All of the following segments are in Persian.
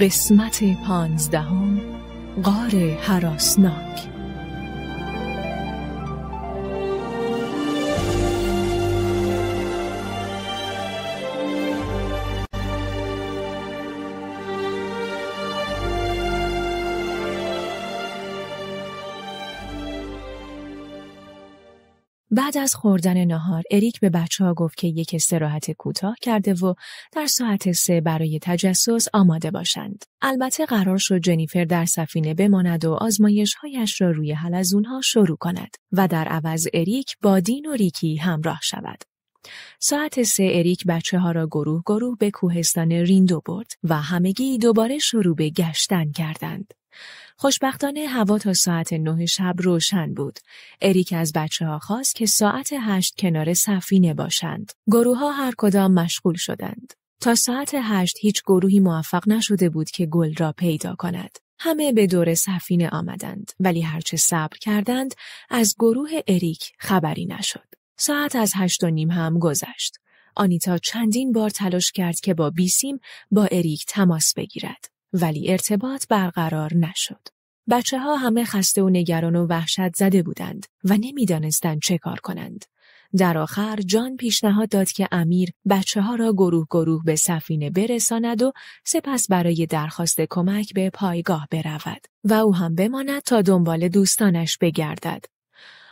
قسمت پانزدهم غار هراسناک از خوردن ناهار اریک به بچه ها گفت که یک استراحت کوتاه کرده و در ساعت سه برای تجسس آماده باشند. البته قرار شد جنیفر در سفینه بماند و آزمایش هایش را روی ها شروع کند و در عوض اریک با دین و ریکی همراه شود. ساعت سه اریک بچه ها را گروه گروه به کوهستان ریندو برد و همگی دوباره شروع به گشتن کردند. خوشبختانه هوا تا ساعت نه شب روشن بود. اریک از بچه ها خواست که ساعت هشت کنار سفینه باشند. گروه ها هر کدام مشغول شدند. تا ساعت هشت هیچ گروهی موفق نشده بود که گل را پیدا کند. همه به دور سفینه آمدند ولی هرچه صبر کردند از گروه اریک خبری نشد. ساعت از هشت و نیم هم گذشت. آنیتا چندین بار تلاش کرد که با بیسیم با اریک تماس بگیرد. ولی ارتباط برقرار نشد. بچه ها همه خسته و نگران و وحشت زده بودند و نمیدانستند چه کار کنند. در آخر جان پیشنهاد داد که امیر بچه ها را گروه گروه به سفینه برساند و سپس برای درخواست کمک به پایگاه برود و او هم بماند تا دنبال دوستانش بگردد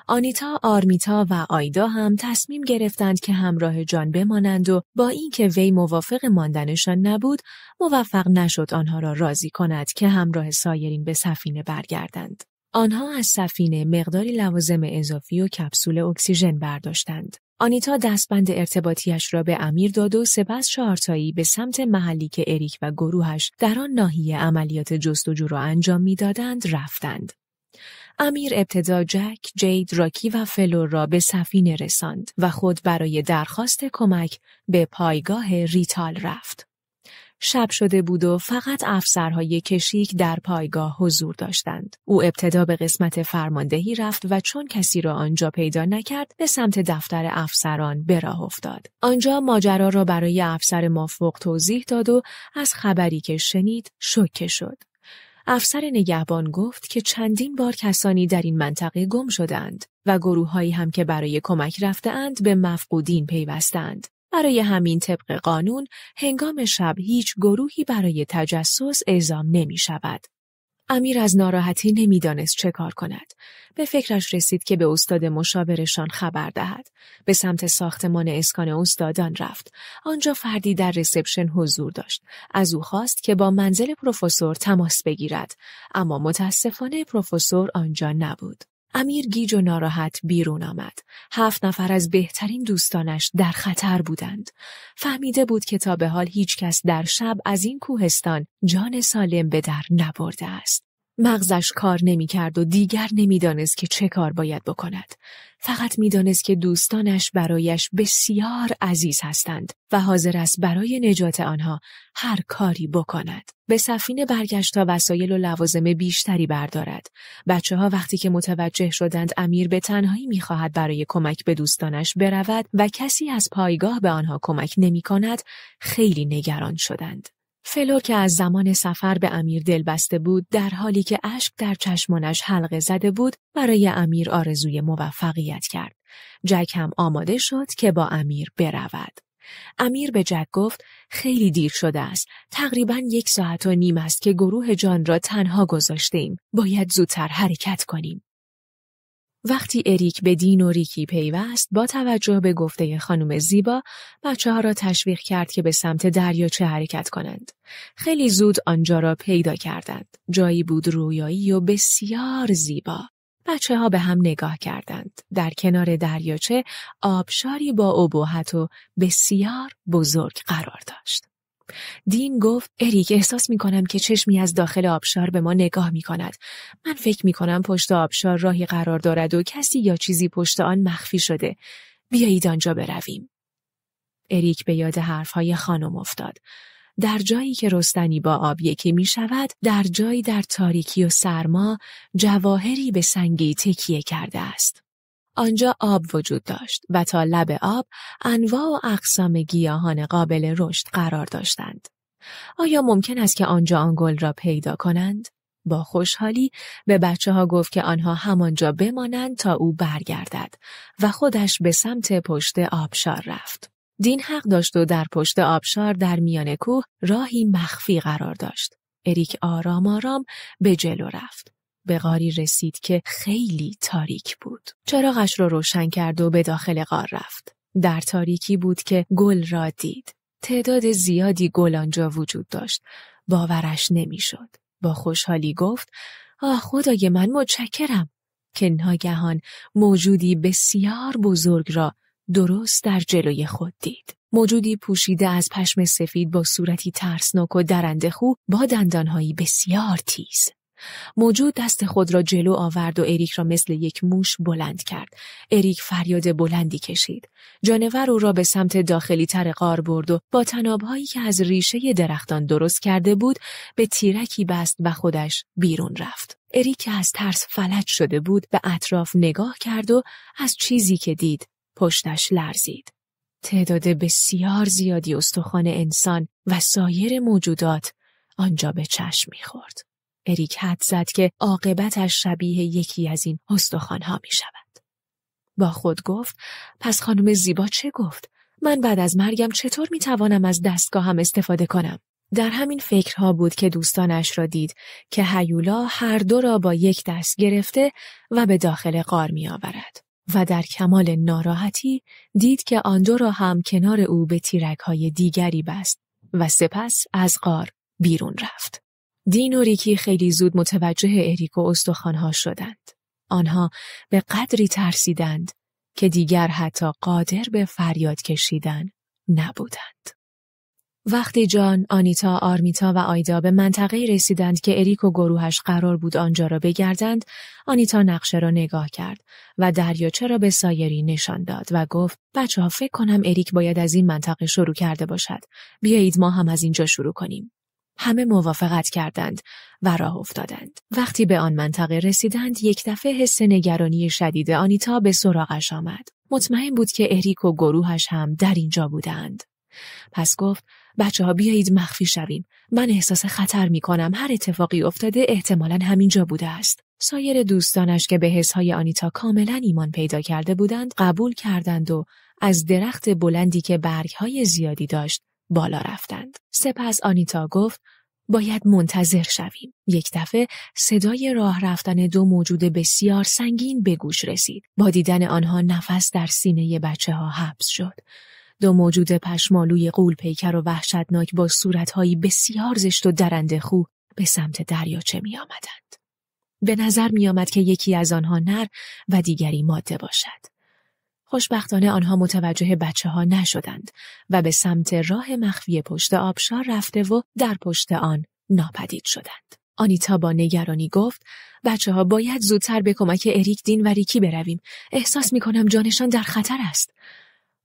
آنیتا، آرمیتا و آیدا هم تصمیم گرفتند که همراه جان بمانند و با اینکه وی موافق ماندنشان نبود، موفق نشد آنها را راضی کند که همراه سایرین به سفینه برگردند. آنها از سفینه مقداری لوازم اضافی و کپسول اکسیژن برداشتند. آنیتا دستبند ارتباطیش را به امیر داد و سپس چهارتایی به سمت محلی که اریک و گروهش در آن ناحیه عملیات جستجو را انجام میدادند رفتند. امیر ابتدا جک، جید، راکی و فلور را به سفینه رساند و خود برای درخواست کمک به پایگاه ریتال رفت. شب شده بود و فقط افسرهای کشیک در پایگاه حضور داشتند. او ابتدا به قسمت فرماندهی رفت و چون کسی را آنجا پیدا نکرد به سمت دفتر افسران به راه افتاد. آنجا ماجرا را برای افسر مافوق توضیح داد و از خبری که شنید شوکه شد. افسر نگهبان گفت که چندین بار کسانی در این منطقه گم شدند و گروههایی هم که برای کمک رفتهاند به مفقودین پیوستند. برای همین طبق قانون هنگام شب هیچ گروهی برای تجسس اعزام نمی شود. امیر از ناراحتی نمیدانست چه کار کند. به فکرش رسید که به استاد مشاورشان خبر دهد. به سمت ساختمان اسکان استادان رفت. آنجا فردی در رسپشن حضور داشت. از او خواست که با منزل پروفسور تماس بگیرد. اما متاسفانه پروفسور آنجا نبود. امیر گیج و ناراحت بیرون آمد. هفت نفر از بهترین دوستانش در خطر بودند. فهمیده بود که تا به حال هیچ کس در شب از این کوهستان جان سالم به در نبرده است. مغزش کار نمیکرد و دیگر نمیدانست که چه کار باید بکند. فقط میدانست که دوستانش برایش بسیار عزیز هستند و حاضر است برای نجات آنها هر کاری بکند. به سفینه برگشت تا وسایل و لوازم بیشتری بردارد. بچه ها وقتی که متوجه شدند امیر به تنهایی میخواهد برای کمک به دوستانش برود و کسی از پایگاه به آنها کمک نمی کند، خیلی نگران شدند. فلور که از زمان سفر به امیر دلبسته بود در حالی که اشک در چشمانش حلقه زده بود برای امیر آرزوی موفقیت کرد. جک هم آماده شد که با امیر برود. امیر به جک گفت خیلی دیر شده است. تقریبا یک ساعت و نیم است که گروه جان را تنها گذاشته ایم. باید زودتر حرکت کنیم. وقتی اریک به دین و ریکی پیوست با توجه به گفته خانم زیبا بچه ها را تشویق کرد که به سمت دریاچه حرکت کنند. خیلی زود آنجا را پیدا کردند. جایی بود رویایی و بسیار زیبا. بچه ها به هم نگاه کردند. در کنار دریاچه آبشاری با ابهت و بسیار بزرگ قرار داشت. دین گفت اریک احساس می کنم که چشمی از داخل آبشار به ما نگاه می کند. من فکر می کنم پشت آبشار راهی قرار دارد و کسی یا چیزی پشت آن مخفی شده. بیایید آنجا برویم. اریک به یاد حرفهای خانم افتاد. در جایی که رستنی با آب یکی می شود، در جایی در تاریکی و سرما جواهری به سنگی تکیه کرده است. آنجا آب وجود داشت و تا لب آب انواع و اقسام گیاهان قابل رشد قرار داشتند. آیا ممکن است که آنجا آن گل را پیدا کنند؟ با خوشحالی به بچه ها گفت که آنها همانجا بمانند تا او برگردد و خودش به سمت پشت آبشار رفت. دین حق داشت و در پشت آبشار در میان کوه راهی مخفی قرار داشت. اریک آرام آرام به جلو رفت. به غاری رسید که خیلی تاریک بود. چراغش را رو روشن کرد و به داخل غار رفت. در تاریکی بود که گل را دید. تعداد زیادی گل آنجا وجود داشت. باورش نمیشد. با خوشحالی گفت: آه خدای من متشکرم که ناگهان موجودی بسیار بزرگ را درست در جلوی خود دید. موجودی پوشیده از پشم سفید با صورتی ترسناک و درنده خو با دندانهایی بسیار تیز. موجود دست خود را جلو آورد و اریک را مثل یک موش بلند کرد. اریک فریاد بلندی کشید. جانور او را به سمت داخلی تر غار برد و با تنابهایی که از ریشه درختان درست کرده بود به تیرکی بست و خودش بیرون رفت. اریک که از ترس فلج شده بود به اطراف نگاه کرد و از چیزی که دید پشتش لرزید. تعداد بسیار زیادی استخوان انسان و سایر موجودات آنجا به چشم میخورد. اریک حد زد که عاقبتش شبیه یکی از این ها می شود. با خود گفت پس خانم زیبا چه گفت؟ من بعد از مرگم چطور می توانم از هم استفاده کنم؟ در همین فکرها بود که دوستانش را دید که هیولا هر دو را با یک دست گرفته و به داخل قار می آورد. و در کمال ناراحتی دید که آن دو را هم کنار او به تیرک های دیگری بست و سپس از غار بیرون رفت. دین و ریکی خیلی زود متوجه اریک و استخوانها شدند. آنها به قدری ترسیدند که دیگر حتی قادر به فریاد کشیدن نبودند. وقتی جان، آنیتا، آرمیتا و آیدا به منطقه رسیدند که اریک و گروهش قرار بود آنجا را بگردند، آنیتا نقشه را نگاه کرد و دریاچه را به سایری نشان داد و گفت بچه ها فکر کنم اریک باید از این منطقه شروع کرده باشد. بیایید ما هم از اینجا شروع کنیم. همه موافقت کردند و راه افتادند. وقتی به آن منطقه رسیدند، یک دفعه حس نگرانی شدید آنیتا به سراغش آمد. مطمئن بود که اریک و گروهش هم در اینجا بودند. پس گفت بچه ها بیایید مخفی شویم. من احساس خطر می کنم. هر اتفاقی افتاده احتمالا همینجا بوده است. سایر دوستانش که به حسهای آنیتا کاملا ایمان پیدا کرده بودند قبول کردند و از درخت بلندی که برگهای زیادی داشت بالا رفتند. سپس آنیتا گفت باید منتظر شویم. یک دفعه صدای راه رفتن دو موجود بسیار سنگین به گوش رسید. با دیدن آنها نفس در سینه بچه ها حبس شد. دو موجود پشمالوی قول پیکر و وحشتناک با صورتهایی بسیار زشت و درنده خو به سمت دریاچه می آمدند. به نظر می آمد که یکی از آنها نر و دیگری ماده باشد. خوشبختانه آنها متوجه بچه ها نشدند و به سمت راه مخفی پشت آبشار رفته و در پشت آن ناپدید شدند. آنیتا با نگرانی گفت بچه ها باید زودتر به کمک اریک دین و ریکی برویم. احساس می کنم جانشان در خطر است.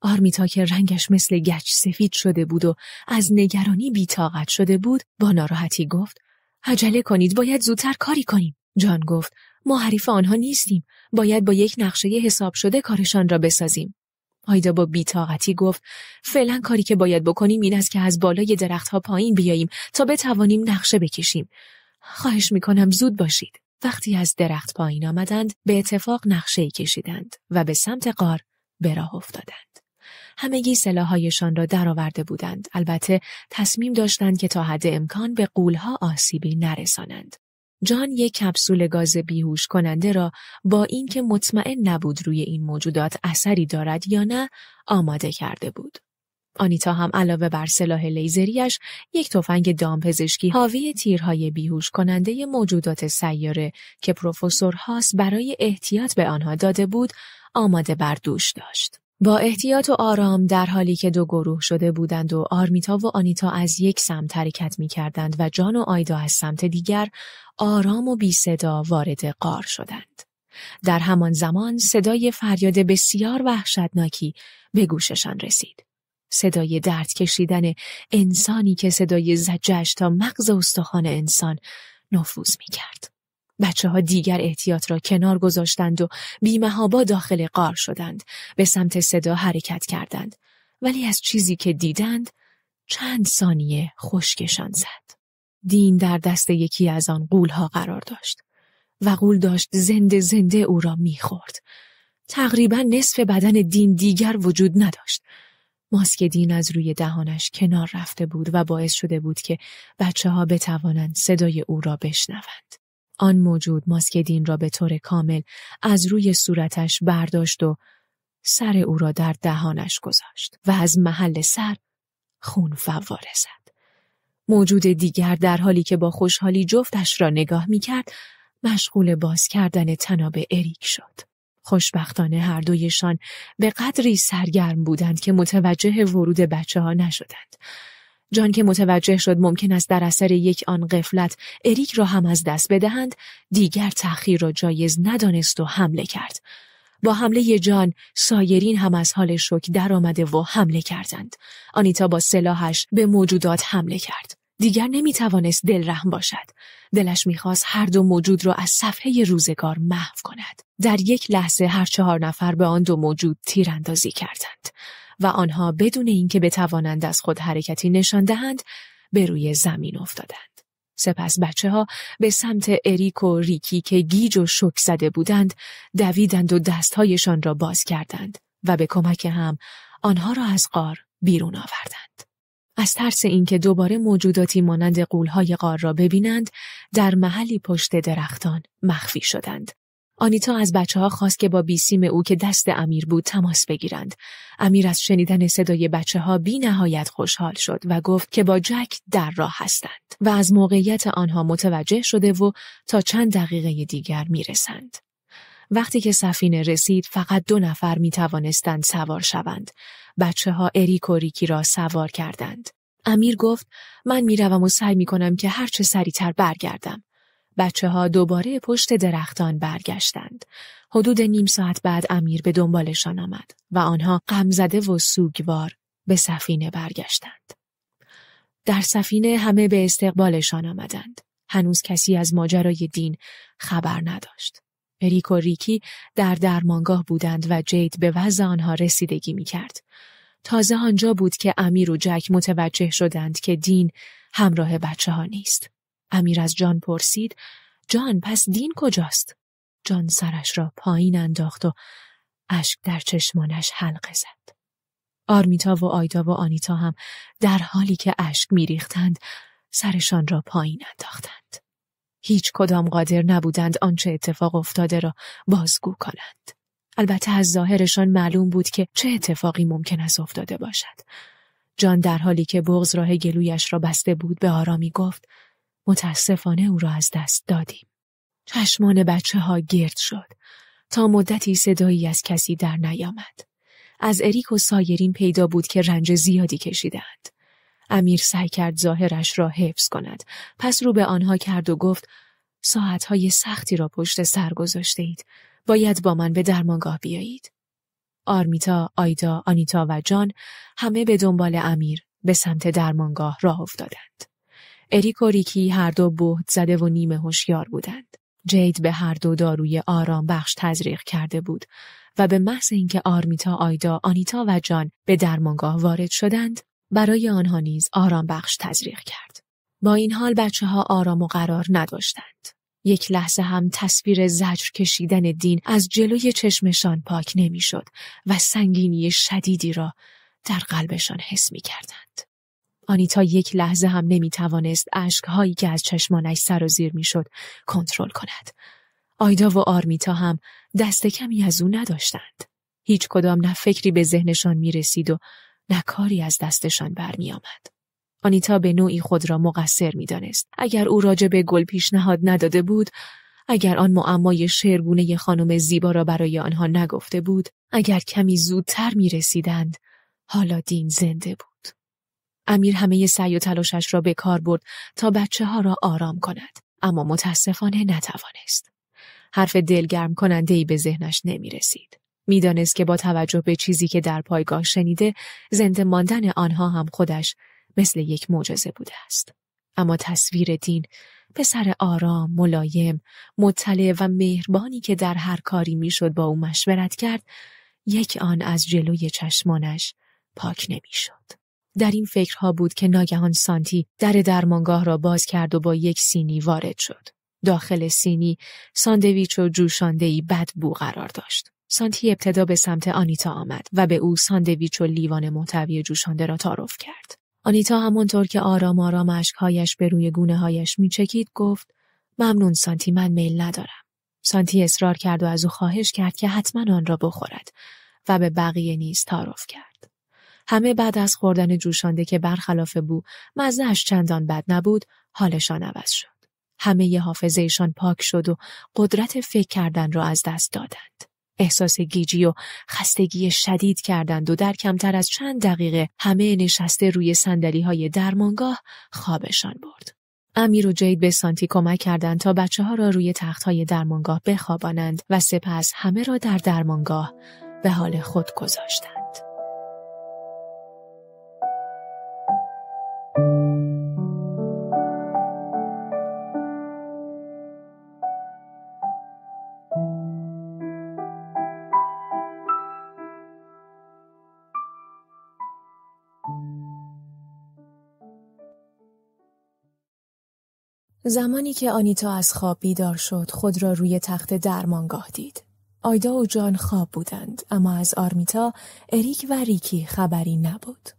آرمیتا که رنگش مثل گچ سفید شده بود و از نگرانی بیتاقت شده بود با ناراحتی گفت عجله کنید باید زودتر کاری کنیم. جان گفت ما حریف آنها نیستیم باید با یک نقشه حساب شده کارشان را بسازیم آیدا با بیتاقتی گفت فعلا کاری که باید بکنیم این است که از بالای درختها پایین بیاییم تا بتوانیم نقشه بکشیم خواهش میکنم زود باشید وقتی از درخت پایین آمدند به اتفاق نقشه کشیدند و به سمت قار به راه افتادند همگی سلاحهایشان را درآورده بودند البته تصمیم داشتند که تا حد امکان به قولها آسیبی نرسانند جان یک کپسول گاز بیهوش کننده را با اینکه مطمئن نبود روی این موجودات اثری دارد یا نه آماده کرده بود. آنیتا هم علاوه بر سلاح لیزریش یک تفنگ دامپزشکی حاوی تیرهای بیهوش کننده موجودات سیاره که پروفسور هاس برای احتیاط به آنها داده بود آماده بر دوش داشت. با احتیاط و آرام در حالی که دو گروه شده بودند و آرمیتا و آنیتا از یک سمت حرکت می کردند و جان و آیدا از سمت دیگر آرام و بی صدا وارد قار شدند. در همان زمان صدای فریاد بسیار وحشتناکی به گوششان رسید. صدای درد کشیدن انسانی که صدای زجش تا مغز استخوان انسان نفوذ می کرد. بچه ها دیگر احتیاط را کنار گذاشتند و بیمهابا داخل قار شدند. به سمت صدا حرکت کردند. ولی از چیزی که دیدند چند ثانیه خشکشان زد. دین در دست یکی از آن قولها قرار داشت. و قول داشت زنده زنده او را میخورد. تقریبا نصف بدن دین دیگر وجود نداشت. ماسک دین از روی دهانش کنار رفته بود و باعث شده بود که بچه ها بتوانند صدای او را بشنوند. آن موجود دین را به طور کامل از روی صورتش برداشت و سر او را در دهانش گذاشت و از محل سر خون فواره زد. موجود دیگر در حالی که با خوشحالی جفتش را نگاه می کرد مشغول باز کردن تناب اریک شد. خوشبختانه هر دویشان به قدری سرگرم بودند که متوجه ورود بچه ها نشدند. جان که متوجه شد ممکن است در اثر یک آن قفلت اریک را هم از دست بدهند دیگر تأخیر را جایز ندانست و حمله کرد با حمله جان سایرین هم از حال شک آمده و حمله کردند آنیتا با سلاحش به موجودات حمله کرد دیگر نمی توانست دل رحم باشد. دلش میخواست هر دو موجود را از صفحه روزگار محو کند. در یک لحظه هر چهار نفر به آن دو موجود تیراندازی کردند. و آنها بدون اینکه بتوانند از خود حرکتی نشان دهند به روی زمین افتادند. سپس بچه ها به سمت اریک و ریکی که گیج و شک زده بودند دویدند و دستهایشان را باز کردند و به کمک هم آنها را از قار بیرون آوردند. از ترس اینکه دوباره موجوداتی مانند قولهای قار را ببینند در محلی پشت درختان مخفی شدند آنیتا از بچه ها خواست که با بیسیم او که دست امیر بود تماس بگیرند. امیر از شنیدن صدای بچه ها بی نهایت خوشحال شد و گفت که با جک در راه هستند و از موقعیت آنها متوجه شده و تا چند دقیقه دیگر می رسند. وقتی که سفینه رسید فقط دو نفر می توانستند سوار شوند. بچه ها اریک و ریکی را سوار کردند. امیر گفت من میروم و سعی می کنم که هرچه سریعتر برگردم. بچه ها دوباره پشت درختان برگشتند. حدود نیم ساعت بعد امیر به دنبالشان آمد و آنها غمزده و سوگوار به سفینه برگشتند. در سفینه همه به استقبالشان آمدند. هنوز کسی از ماجرای دین خبر نداشت. پریک و ریکی در درمانگاه بودند و جید به وضع آنها رسیدگی می کرد. تازه آنجا بود که امیر و جک متوجه شدند که دین همراه بچه ها نیست. امیر از جان پرسید جان پس دین کجاست؟ جان سرش را پایین انداخت و اشک در چشمانش حلقه زد. آرمیتا و آیدا و آنیتا هم در حالی که اشک میریختند سرشان را پایین انداختند. هیچ کدام قادر نبودند آنچه اتفاق افتاده را بازگو کنند. البته از ظاهرشان معلوم بود که چه اتفاقی ممکن است افتاده باشد. جان در حالی که بغز راه گلویش را بسته بود به آرامی گفت متاسفانه او را از دست دادیم. چشمان بچه ها گرد شد. تا مدتی صدایی از کسی در نیامد. از اریک و سایرین پیدا بود که رنج زیادی کشیدند. امیر سعی کرد ظاهرش را حفظ کند. پس رو به آنها کرد و گفت ساعتهای سختی را پشت سر گذاشته اید. باید با من به درمانگاه بیایید. آرمیتا، آیدا، آنیتا و جان همه به دنبال امیر به سمت درمانگاه راه افتادند. اریک و ریکی هر دو بهت زده و نیمه هوشیار بودند. جید به هر دو داروی آرام بخش تزریق کرده بود و به محض اینکه آرمیتا آیدا، آنیتا و جان به درمانگاه وارد شدند، برای آنها نیز آرام بخش تزریق کرد. با این حال بچه ها آرام و قرار نداشتند. یک لحظه هم تصویر زجر کشیدن دین از جلوی چشمشان پاک نمیشد و سنگینی شدیدی را در قلبشان حس می کردند. آنیتا یک لحظه هم نمی توانست اشکهایی که از چشمانش سر و زیر می شد کنترل کند. آیدا و آرمیتا هم دست کمی از او نداشتند. هیچ کدام نه فکری به ذهنشان می رسید و نه کاری از دستشان می آمد. آنیتا به نوعی خود را مقصر می دانست. اگر او راجع به گل پیشنهاد نداده بود، اگر آن معمای شعرگونه خانم زیبا را برای آنها نگفته بود، اگر کمی زودتر می رسیدند، حالا دین زنده بود. امیر همه سعی و تلاشش را به کار برد تا بچه ها را آرام کند اما متاسفانه نتوانست. حرف دلگرم کننده ای به ذهنش نمی رسید. میدانست که با توجه به چیزی که در پایگاه شنیده زنده ماندن آنها هم خودش مثل یک معجزه بوده است. اما تصویر دین پسر آرام، ملایم، مطلع و مهربانی که در هر کاری میشد با او مشورت کرد، یک آن از جلوی چشمانش پاک نمیشد. در این فکرها بود که ناگهان سانتی در درمانگاه را باز کرد و با یک سینی وارد شد. داخل سینی ساندویچ و بد بو قرار داشت. سانتی ابتدا به سمت آنیتا آمد و به او ساندویچ و لیوان محتوی جوشانده را تعارف کرد. آنیتا همانطور که آرام آرام اشکهایش به روی گونه هایش میچکید گفت ممنون سانتی من میل ندارم. سانتی اصرار کرد و از او خواهش کرد که حتما آن را بخورد و به بقیه نیز تعارف کرد. همه بعد از خوردن جوشانده که برخلاف بو مزهش چندان بد نبود حالشان عوض شد. همه ی حافظهشان پاک شد و قدرت فکر کردن را از دست دادند. احساس گیجی و خستگی شدید کردند و در کمتر از چند دقیقه همه نشسته روی سندلی های درمانگاه خوابشان برد. امیر و جید به سانتی کمک کردند تا بچه ها را روی تخت های درمانگاه بخوابانند و سپس همه را در درمانگاه به حال خود گذاشتند. زمانی که آنیتا از خواب بیدار شد خود را روی تخت درمانگاه دید. آیدا و جان خواب بودند اما از آرمیتا، اریک و ریکی خبری نبود.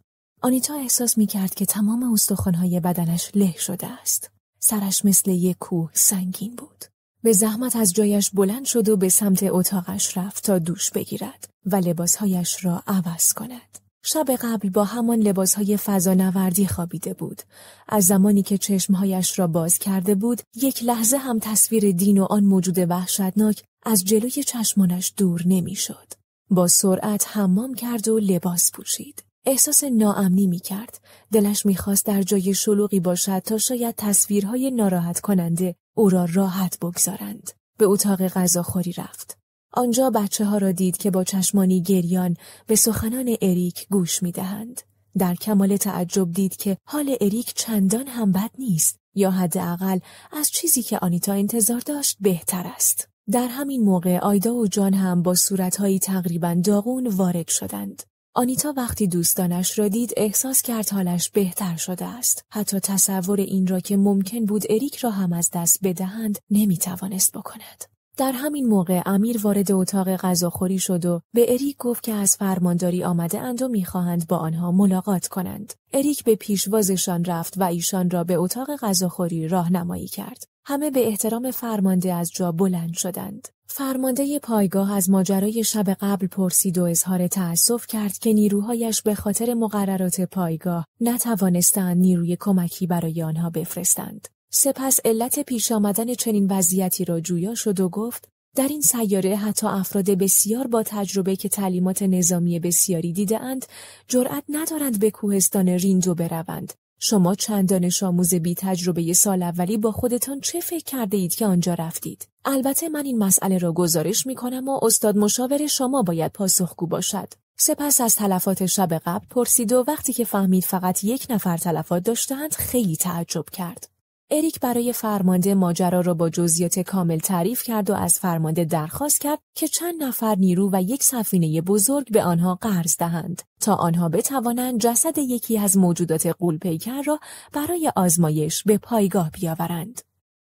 آنیتا احساس می کرد که تمام استخوانهای بدنش له شده است. سرش مثل یک کوه سنگین بود. به زحمت از جایش بلند شد و به سمت اتاقش رفت تا دوش بگیرد و لباسهایش را عوض کند. شب قبل با همان لباسهای فضانوردی خوابیده بود. از زمانی که چشمهایش را باز کرده بود، یک لحظه هم تصویر دین و آن موجود وحشتناک از جلوی چشمانش دور نمیشد. با سرعت حمام کرد و لباس پوشید. احساس ناامنی می کرد. دلش میخواست در جای شلوغی باشد تا شاید تصویرهای ناراحت کننده او را راحت بگذارند. به اتاق غذاخوری رفت. آنجا بچه ها را دید که با چشمانی گریان به سخنان اریک گوش می دهند. در کمال تعجب دید که حال اریک چندان هم بد نیست یا حداقل از چیزی که آنیتا انتظار داشت بهتر است. در همین موقع آیدا و جان هم با صورتهایی تقریبا داغون وارد شدند. آنیتا وقتی دوستانش را دید احساس کرد حالش بهتر شده است. حتی تصور این را که ممکن بود اریک را هم از دست بدهند نمی توانست بکند. در همین موقع امیر وارد اتاق غذاخوری شد و به اریک گفت که از فرمانداری آمده اند و میخواهند با آنها ملاقات کنند. اریک به پیشوازشان رفت و ایشان را به اتاق غذاخوری راهنمایی کرد. همه به احترام فرمانده از جا بلند شدند. فرمانده پایگاه از ماجرای شب قبل پرسید و اظهار تأسف کرد که نیروهایش به خاطر مقررات پایگاه نتوانستند نیروی کمکی برای آنها بفرستند. سپس علت پیش آمدن چنین وضعیتی را جویا شد و گفت در این سیاره حتی افراد بسیار با تجربه که تعلیمات نظامی بسیاری دیده اند جرأت ندارند به کوهستان ریندو بروند شما چند دانش آموز بی تجربه سال اولی با خودتان چه فکر کرده اید که آنجا رفتید؟ البته من این مسئله را گزارش می کنم و استاد مشاور شما باید پاسخگو باشد. سپس از تلفات شب قبل پرسید و وقتی که فهمید فقط یک نفر تلفات داشتند خیلی تعجب کرد. اریک برای فرمانده ماجرا را با جزئیات کامل تعریف کرد و از فرمانده درخواست کرد که چند نفر نیرو و یک سفینه بزرگ به آنها قرض دهند تا آنها بتوانند جسد یکی از موجودات قولپیکر را برای آزمایش به پایگاه بیاورند.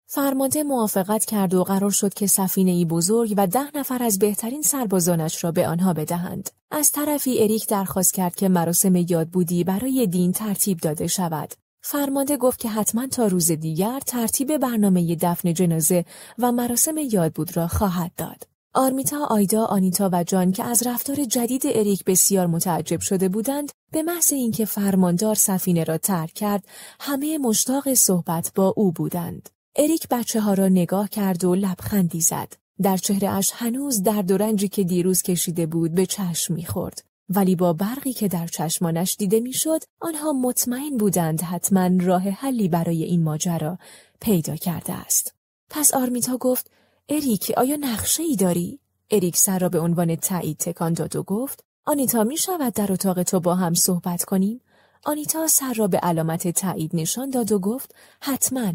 فرمانده موافقت کرد و قرار شد که سفینه ای بزرگ و ده نفر از بهترین سربازانش را به آنها بدهند. از طرفی اریک درخواست کرد که مراسم یادبودی برای دین ترتیب داده شود فرمانده گفت که حتما تا روز دیگر ترتیب برنامه دفن جنازه و مراسم یادبود را خواهد داد. آرمیتا، آیدا، آنیتا و جان که از رفتار جدید اریک بسیار متعجب شده بودند، به محض اینکه فرماندار سفینه را ترک کرد، همه مشتاق صحبت با او بودند. اریک بچه ها را نگاه کرد و لبخندی زد. در چهره اش هنوز در و رنجی که دیروز کشیده بود به چشم میخورد. ولی با برقی که در چشمانش دیده میشد آنها مطمئن بودند حتما راه حلی برای این ماجرا پیدا کرده است پس آرمیتا گفت اریک آیا نقشه ای داری اریک سر را به عنوان تایید تکان داد و گفت آنیتا می شود در اتاق تو با هم صحبت کنیم آنیتا سر را به علامت تایید نشان داد و گفت حتما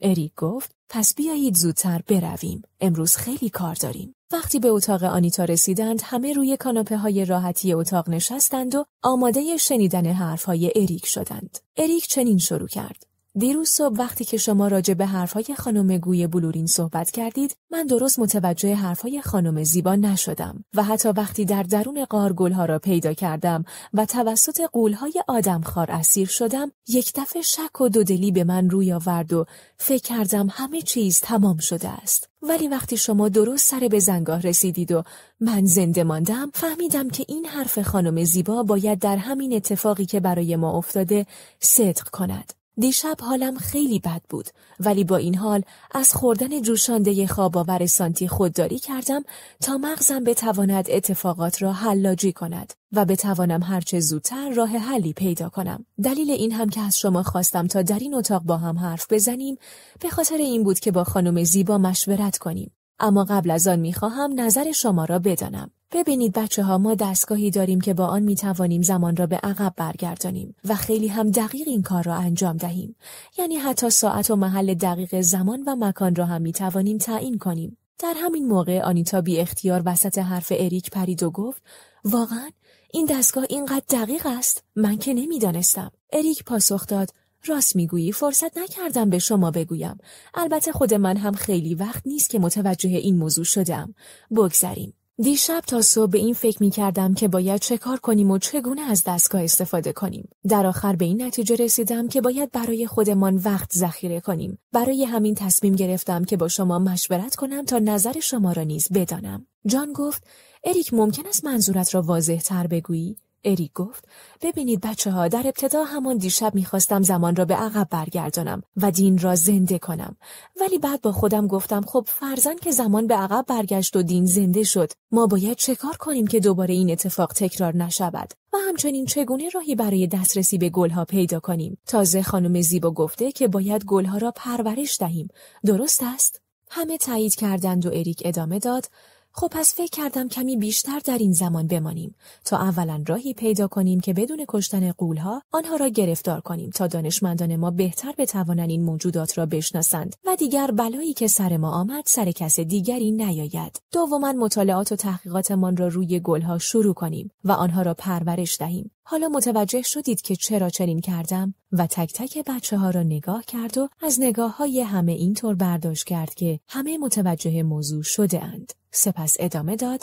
اریک گفت پس بیایید زودتر برویم امروز خیلی کار داریم وقتی به اتاق آنیتا رسیدند همه روی کاناپه های راحتی اتاق نشستند و آماده شنیدن حرف های اریک شدند. اریک چنین شروع کرد. دیروز صبح وقتی که شما راجع به حرفهای خانم گوی بلورین صحبت کردید من درست متوجه حرفهای خانم زیبا نشدم و حتی وقتی در درون قار گلها را پیدا کردم و توسط قولهای آدم خار اسیر شدم یک دفعه شک و دودلی به من روی آورد و فکر کردم همه چیز تمام شده است ولی وقتی شما درست سر به زنگاه رسیدید و من زنده ماندم فهمیدم که این حرف خانم زیبا باید در همین اتفاقی که برای ما افتاده صدق کند دیشب حالم خیلی بد بود ولی با این حال از خوردن جوشانده خواباور سانتی خودداری کردم تا مغزم بتواند اتفاقات را حلاجی کند و بتوانم هرچه زودتر راه حلی پیدا کنم دلیل این هم که از شما خواستم تا در این اتاق با هم حرف بزنیم به خاطر این بود که با خانم زیبا مشورت کنیم اما قبل از آن میخواهم نظر شما را بدانم. ببینید بچه ها ما دستگاهی داریم که با آن می توانیم زمان را به عقب برگردانیم و خیلی هم دقیق این کار را انجام دهیم یعنی حتی ساعت و محل دقیق زمان و مکان را هم میتوانیم تعیین کنیم در همین موقع آنیتا بی اختیار وسط حرف اریک پرید و گفت واقعا این دستگاه اینقدر دقیق است من که نمیدانستم اریک پاسخ داد راست میگویی فرصت نکردم به شما بگویم البته خود من هم خیلی وقت نیست که متوجه این موضوع شدم بگذریم دیشب تا صبح به این فکر می کردم که باید چه کار کنیم و چگونه از دستگاه استفاده کنیم. در آخر به این نتیجه رسیدم که باید برای خودمان وقت ذخیره کنیم. برای همین تصمیم گرفتم که با شما مشورت کنم تا نظر شما را نیز بدانم. جان گفت: اریک ممکن است منظورت را واضح تر بگویی؟ اریک گفت ببینید بچه ها در ابتدا همان دیشب میخواستم زمان را به عقب برگردانم و دین را زنده کنم ولی بعد با خودم گفتم خب فرزن که زمان به عقب برگشت و دین زنده شد ما باید چه کار کنیم که دوباره این اتفاق تکرار نشود و همچنین چگونه راهی برای دسترسی به گلها پیدا کنیم تازه خانم زیبا گفته که باید گلها را پرورش دهیم درست است همه تایید کردند و اریک ادامه داد خب پس فکر کردم کمی بیشتر در این زمان بمانیم تا اولا راهی پیدا کنیم که بدون کشتن قولها آنها را گرفتار کنیم تا دانشمندان ما بهتر بتوانند این موجودات را بشناسند و دیگر بلایی که سر ما آمد سر کس دیگری نیاید دوما مطالعات و تحقیقاتمان را روی گلها شروع کنیم و آنها را پرورش دهیم حالا متوجه شدید که چرا چنین کردم و تک تک بچه ها را نگاه کرد و از نگاه های همه اینطور برداشت کرد که همه متوجه موضوع شده اند. سپس ادامه داد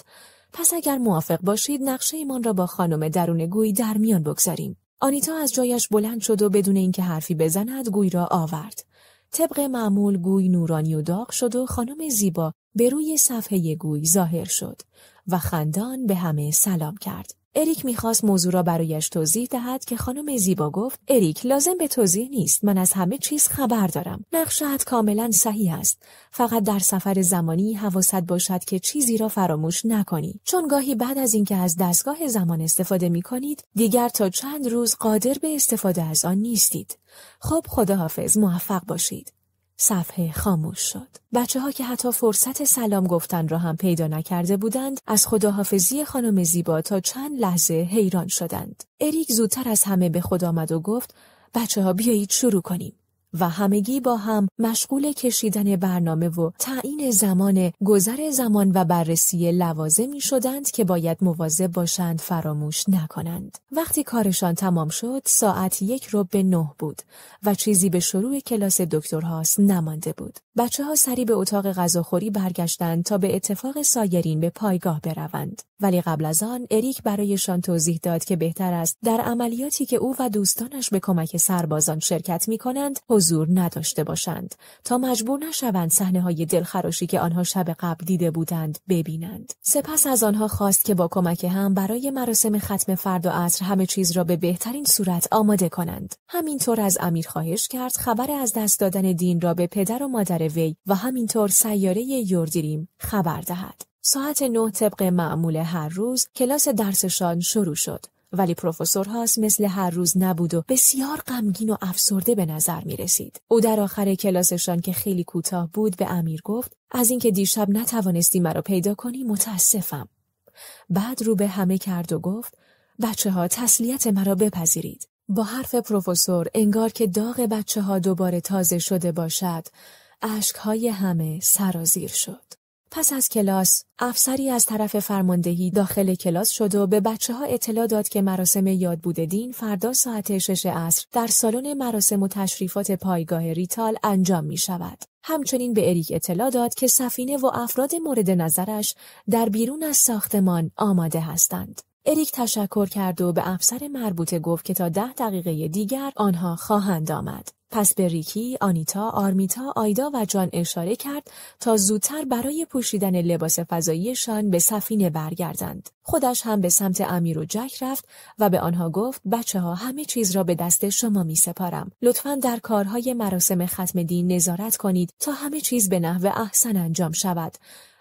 پس اگر موافق باشید نقشه ایمان را با خانم درون گوی در میان بگذاریم. آنیتا از جایش بلند شد و بدون اینکه حرفی بزند گوی را آورد. طبق معمول گوی نورانی و داغ شد و خانم زیبا به روی صفحه گوی ظاهر شد و خندان به همه سلام کرد. اریک میخواست موضوع را برایش توضیح دهد که خانم زیبا گفت اریک لازم به توضیح نیست من از همه چیز خبر دارم نقشت کاملا صحیح است فقط در سفر زمانی حواست باشد که چیزی را فراموش نکنی چون گاهی بعد از اینکه از دستگاه زمان استفاده می کنید دیگر تا چند روز قادر به استفاده از آن نیستید خب خداحافظ موفق باشید صفحه خاموش شد. بچه ها که حتی فرصت سلام گفتن را هم پیدا نکرده بودند، از خداحافظی خانم زیبا تا چند لحظه حیران شدند. اریک زودتر از همه به خود آمد و گفت: بچه ها بیایید شروع کنیم. و همگی با هم مشغول کشیدن برنامه و تعیین زمان گذر زمان و بررسی لوازمی شدند که باید مواظب باشند فراموش نکنند وقتی کارشان تمام شد ساعت یک رو به نه بود و چیزی به شروع کلاس هاست نمانده بود بچه ها سری به اتاق غذاخوری برگشتند تا به اتفاق سایرین به پایگاه بروند. ولی قبل از آن اریک برایشان توضیح داد که بهتر است در عملیاتی که او و دوستانش به کمک سربازان شرکت می کنند حضور نداشته باشند تا مجبور نشوند صحنه های دلخراشی که آنها شب قبل دیده بودند ببینند. سپس از آنها خواست که با کمک هم برای مراسم ختم فرد و عصر همه چیز را به بهترین صورت آماده کنند. همینطور از امیر خواهش کرد خبر از دست دادن دین را به پدر و مادر وی و همینطور سیاره یوردریم خبر دهد. ساعت نه طبق معمول هر روز کلاس درسشان شروع شد. ولی پروفسور هاس مثل هر روز نبود و بسیار غمگین و افسرده به نظر می رسید. او در آخر کلاسشان که خیلی کوتاه بود به امیر گفت از اینکه دیشب نتوانستی مرا پیدا کنی متاسفم. بعد رو به همه کرد و گفت بچه ها تسلیت مرا بپذیرید. با حرف پروفسور انگار که داغ بچه ها دوباره تازه شده باشد اشکهای همه سرازیر شد. پس از کلاس افسری از طرف فرماندهی داخل کلاس شد و به بچه ها اطلاع داد که مراسم یاد بوده دین فردا ساعت شش عصر در سالن مراسم و تشریفات پایگاه ریتال انجام می شود. همچنین به اریک اطلاع داد که سفینه و افراد مورد نظرش در بیرون از ساختمان آماده هستند. اریک تشکر کرد و به افسر مربوطه گفت که تا ده دقیقه دیگر آنها خواهند آمد. پس به ریکی، آنیتا، آرمیتا، آیدا و جان اشاره کرد تا زودتر برای پوشیدن لباس فضاییشان به سفینه برگردند. خودش هم به سمت امیر و جک رفت و به آنها گفت بچه ها همه چیز را به دست شما می سپارم. لطفا در کارهای مراسم ختم دین نظارت کنید تا همه چیز به نحو احسن انجام شود.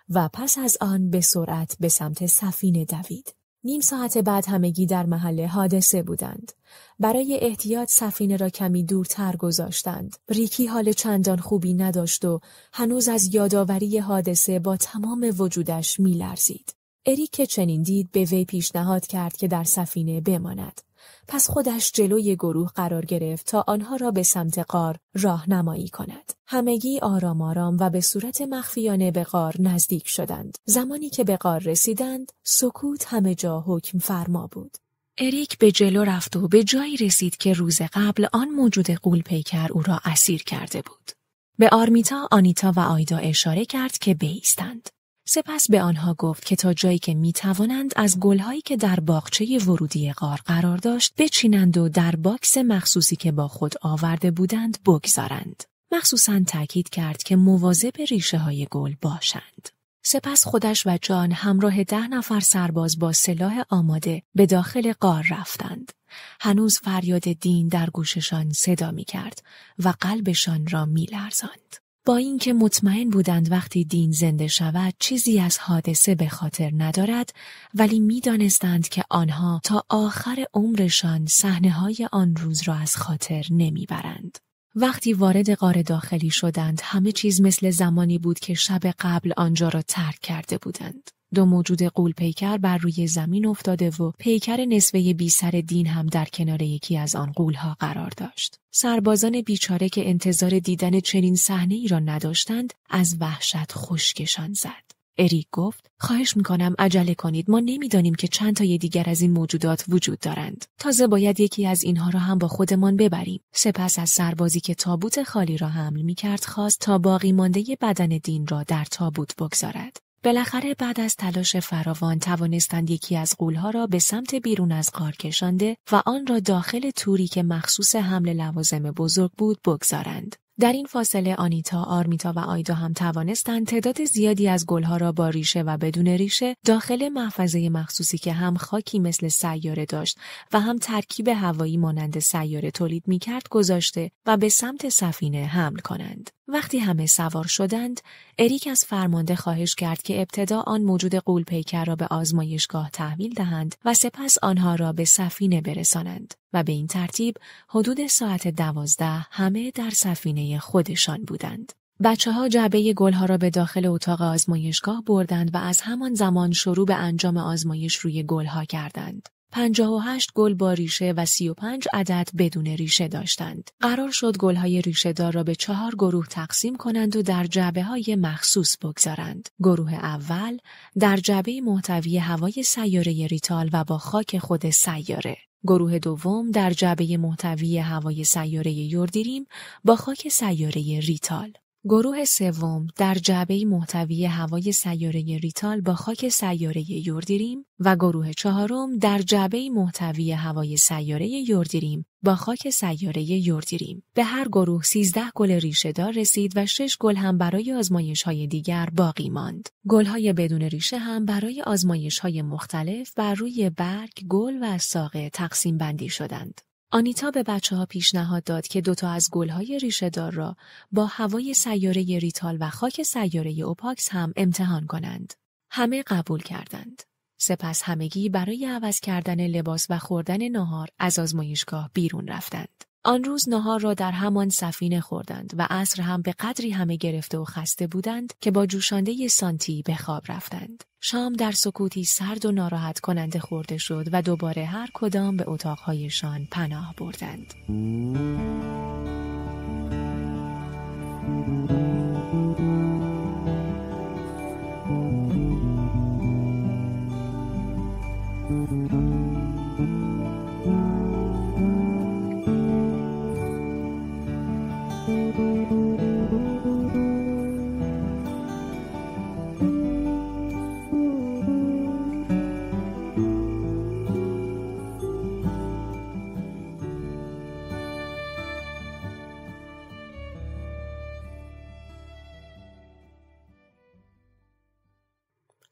و پس از آن به سرعت به سمت سفینه دوید. نیم ساعت بعد همگی در محل حادثه بودند. برای احتیاط سفینه را کمی دورتر گذاشتند. ریکی حال چندان خوبی نداشت و هنوز از یادآوری حادثه با تمام وجودش میلرزید. اریک چنین دید به وی پیشنهاد کرد که در سفینه بماند. پس خودش جلوی گروه قرار گرفت تا آنها را به سمت قار راهنمایی کند. همگی آرام آرام و به صورت مخفیانه به قار نزدیک شدند. زمانی که به قار رسیدند، سکوت همه جا حکم فرما بود. اریک به جلو رفت و به جایی رسید که روز قبل آن موجود قول پیکر او را اسیر کرده بود. به آرمیتا، آنیتا و آیدا اشاره کرد که بیستند. سپس به آنها گفت که تا جایی که می توانند از گلهایی که در باغچه ورودی غار قرار داشت بچینند و در باکس مخصوصی که با خود آورده بودند بگذارند. مخصوصا تاکید کرد که مواظب ریشه های گل باشند. سپس خودش و جان همراه ده نفر سرباز با سلاح آماده به داخل غار رفتند. هنوز فریاد دین در گوششان صدا می کرد و قلبشان را می لرزند. با اینکه مطمئن بودند وقتی دین زنده شود چیزی از حادثه به خاطر ندارد ولی میدانستند که آنها تا آخر عمرشان صحنه های آن روز را از خاطر نمیبرند. وقتی وارد غار داخلی شدند همه چیز مثل زمانی بود که شب قبل آنجا را ترک کرده بودند. دو موجود قول پیکر بر روی زمین افتاده و پیکر نصفه بی سر دین هم در کنار یکی از آن قولها قرار داشت. سربازان بیچاره که انتظار دیدن چنین صحنه ای را نداشتند از وحشت خشکشان زد. اریک گفت خواهش میکنم عجله کنید ما نمیدانیم که چند تای دیگر از این موجودات وجود دارند تازه باید یکی از اینها را هم با خودمان ببریم سپس از سربازی که تابوت خالی را حمل میکرد خواست تا باقی مانده بدن دین را در تابوت بگذارد بالاخره بعد از تلاش فراوان توانستند یکی از قولها را به سمت بیرون از غار کشانده و آن را داخل توری که مخصوص حمل لوازم بزرگ بود بگذارند در این فاصله آنیتا، آرمیتا و آیدا هم توانستند تعداد زیادی از گلها را با ریشه و بدون ریشه داخل محفظه مخصوصی که هم خاکی مثل سیاره داشت و هم ترکیب هوایی مانند سیاره تولید می کرد گذاشته و به سمت سفینه حمل کنند. وقتی همه سوار شدند، اریک از فرمانده خواهش کرد که ابتدا آن موجود قول پیکر را به آزمایشگاه تحویل دهند و سپس آنها را به سفینه برسانند. و به این ترتیب حدود ساعت دوازده همه در سفینه خودشان بودند. بچه ها جعبه گلها را به داخل اتاق آزمایشگاه بردند و از همان زمان شروع به انجام آزمایش روی گلها کردند. 58 گل با ریشه و 35 عدد بدون ریشه داشتند. قرار شد گلهای ریشه دار را به چهار گروه تقسیم کنند و در جعبه های مخصوص بگذارند. گروه اول در جعبه محتوی هوای سیاره ریتال و با خاک خود سیاره. گروه دوم در جعبه محتوی هوای سیاره یوردیریم با خاک سیاره ریتال گروه سوم در جعبه محتوی هوای سیاره ریتال با خاک سیاره یوردیریم و گروه چهارم در جعبه محتوی هوای سیاره یوردیریم با خاک سیاره یوردیریم به هر گروه 13 گل ریشه دار رسید و 6 گل هم برای آزمایش های دیگر باقی ماند گل های بدون ریشه هم برای آزمایش های مختلف بر روی برگ گل و ساقه تقسیم بندی شدند آنیتا به بچه ها پیشنهاد داد که دوتا از گلهای ریشهدار را با هوای سیاره ریتال و خاک سیاره اوپاکس هم امتحان کنند. همه قبول کردند. سپس همگی برای عوض کردن لباس و خوردن ناهار از آزمایشگاه بیرون رفتند. آن روز نهار را در همان سفینه خوردند و عصر هم به قدری همه گرفته و خسته بودند که با جوشانده سانتی به خواب رفتند. شام در سکوتی سرد و ناراحت کننده خورده شد و دوباره هر کدام به اتاقهایشان پناه بردند.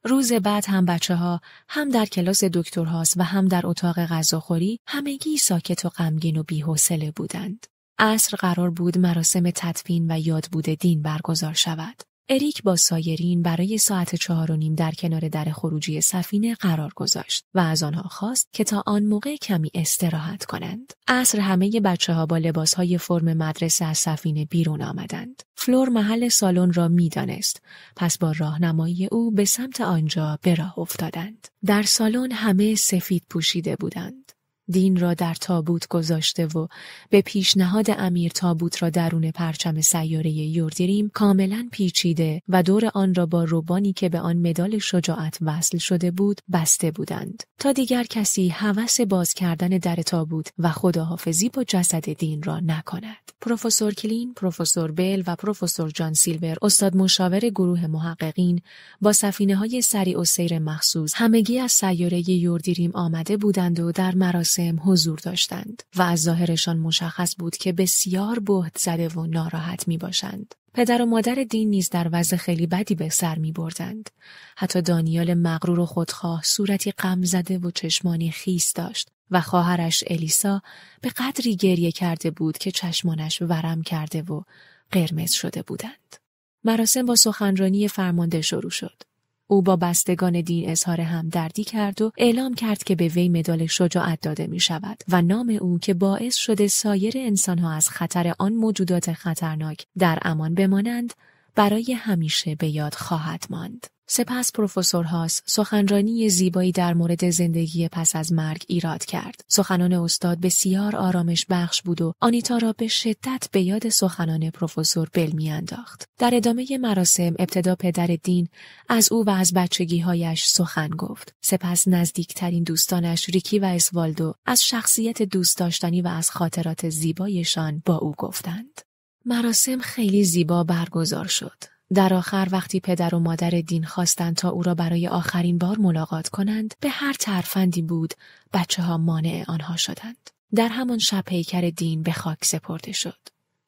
روز بعد هم بچه ها هم در کلاس دکتر هاست و هم در اتاق غذاخوری همگی ساکت و غمگین و بیحوصله بودند. عصر قرار بود مراسم تدفین و یاد بوده دین برگزار شود. اریک با سایرین برای ساعت چهار و نیم در کنار در خروجی سفینه قرار گذاشت و از آنها خواست که تا آن موقع کمی استراحت کنند. عصر همه بچه ها با لباس های فرم مدرسه از سفینه بیرون آمدند. فلور محل سالن را میدانست پس با راهنمایی او به سمت آنجا به راه افتادند. در سالن همه سفید پوشیده بودند. دین را در تابوت گذاشته و به پیشنهاد امیر تابوت را درون پرچم سیاره یوردیریم کاملا پیچیده و دور آن را با روبانی که به آن مدال شجاعت وصل شده بود بسته بودند تا دیگر کسی هوس باز کردن در تابوت و خداحافظی با جسد دین را نکند پروفسور کلین پروفسور بل و پروفسور جان سیلور استاد مشاور گروه محققین با سفینه های سریع و سیر مخصوص همگی از سیاره یوردیریم آمده بودند و در مراسم مراسم حضور داشتند و از ظاهرشان مشخص بود که بسیار بهت زده و ناراحت می باشند. پدر و مادر دین نیز در وضع خیلی بدی به سر می بردند. حتی دانیال مغرور و خودخواه صورتی غم زده و چشمانی خیس داشت و خواهرش الیسا به قدری گریه کرده بود که چشمانش ورم کرده و قرمز شده بودند. مراسم با سخنرانی فرمانده شروع شد. او با بستگان دین اظهار همدردی کرد و اعلام کرد که به وی مدال شجاعت داده می شود و نام او که باعث شده سایر انسانها از خطر آن موجودات خطرناک در امان بمانند برای همیشه به یاد خواهد ماند. سپس پروفسور هاس سخنرانی زیبایی در مورد زندگی پس از مرگ ایراد کرد. سخنان استاد بسیار آرامش بخش بود و آنیتا را به شدت به یاد سخنان پروفسور بل میانداخت. در ادامه مراسم ابتدا پدر دین از او و از هایش سخن گفت. سپس نزدیکترین دوستانش ریکی و اسوالدو از شخصیت دوست داشتنی و از خاطرات زیبایشان با او گفتند. مراسم خیلی زیبا برگزار شد. در آخر وقتی پدر و مادر دین خواستند تا او را برای آخرین بار ملاقات کنند به هر ترفندی بود بچه ها مانع آنها شدند. در همان شب پیکر دین به خاک سپرده شد.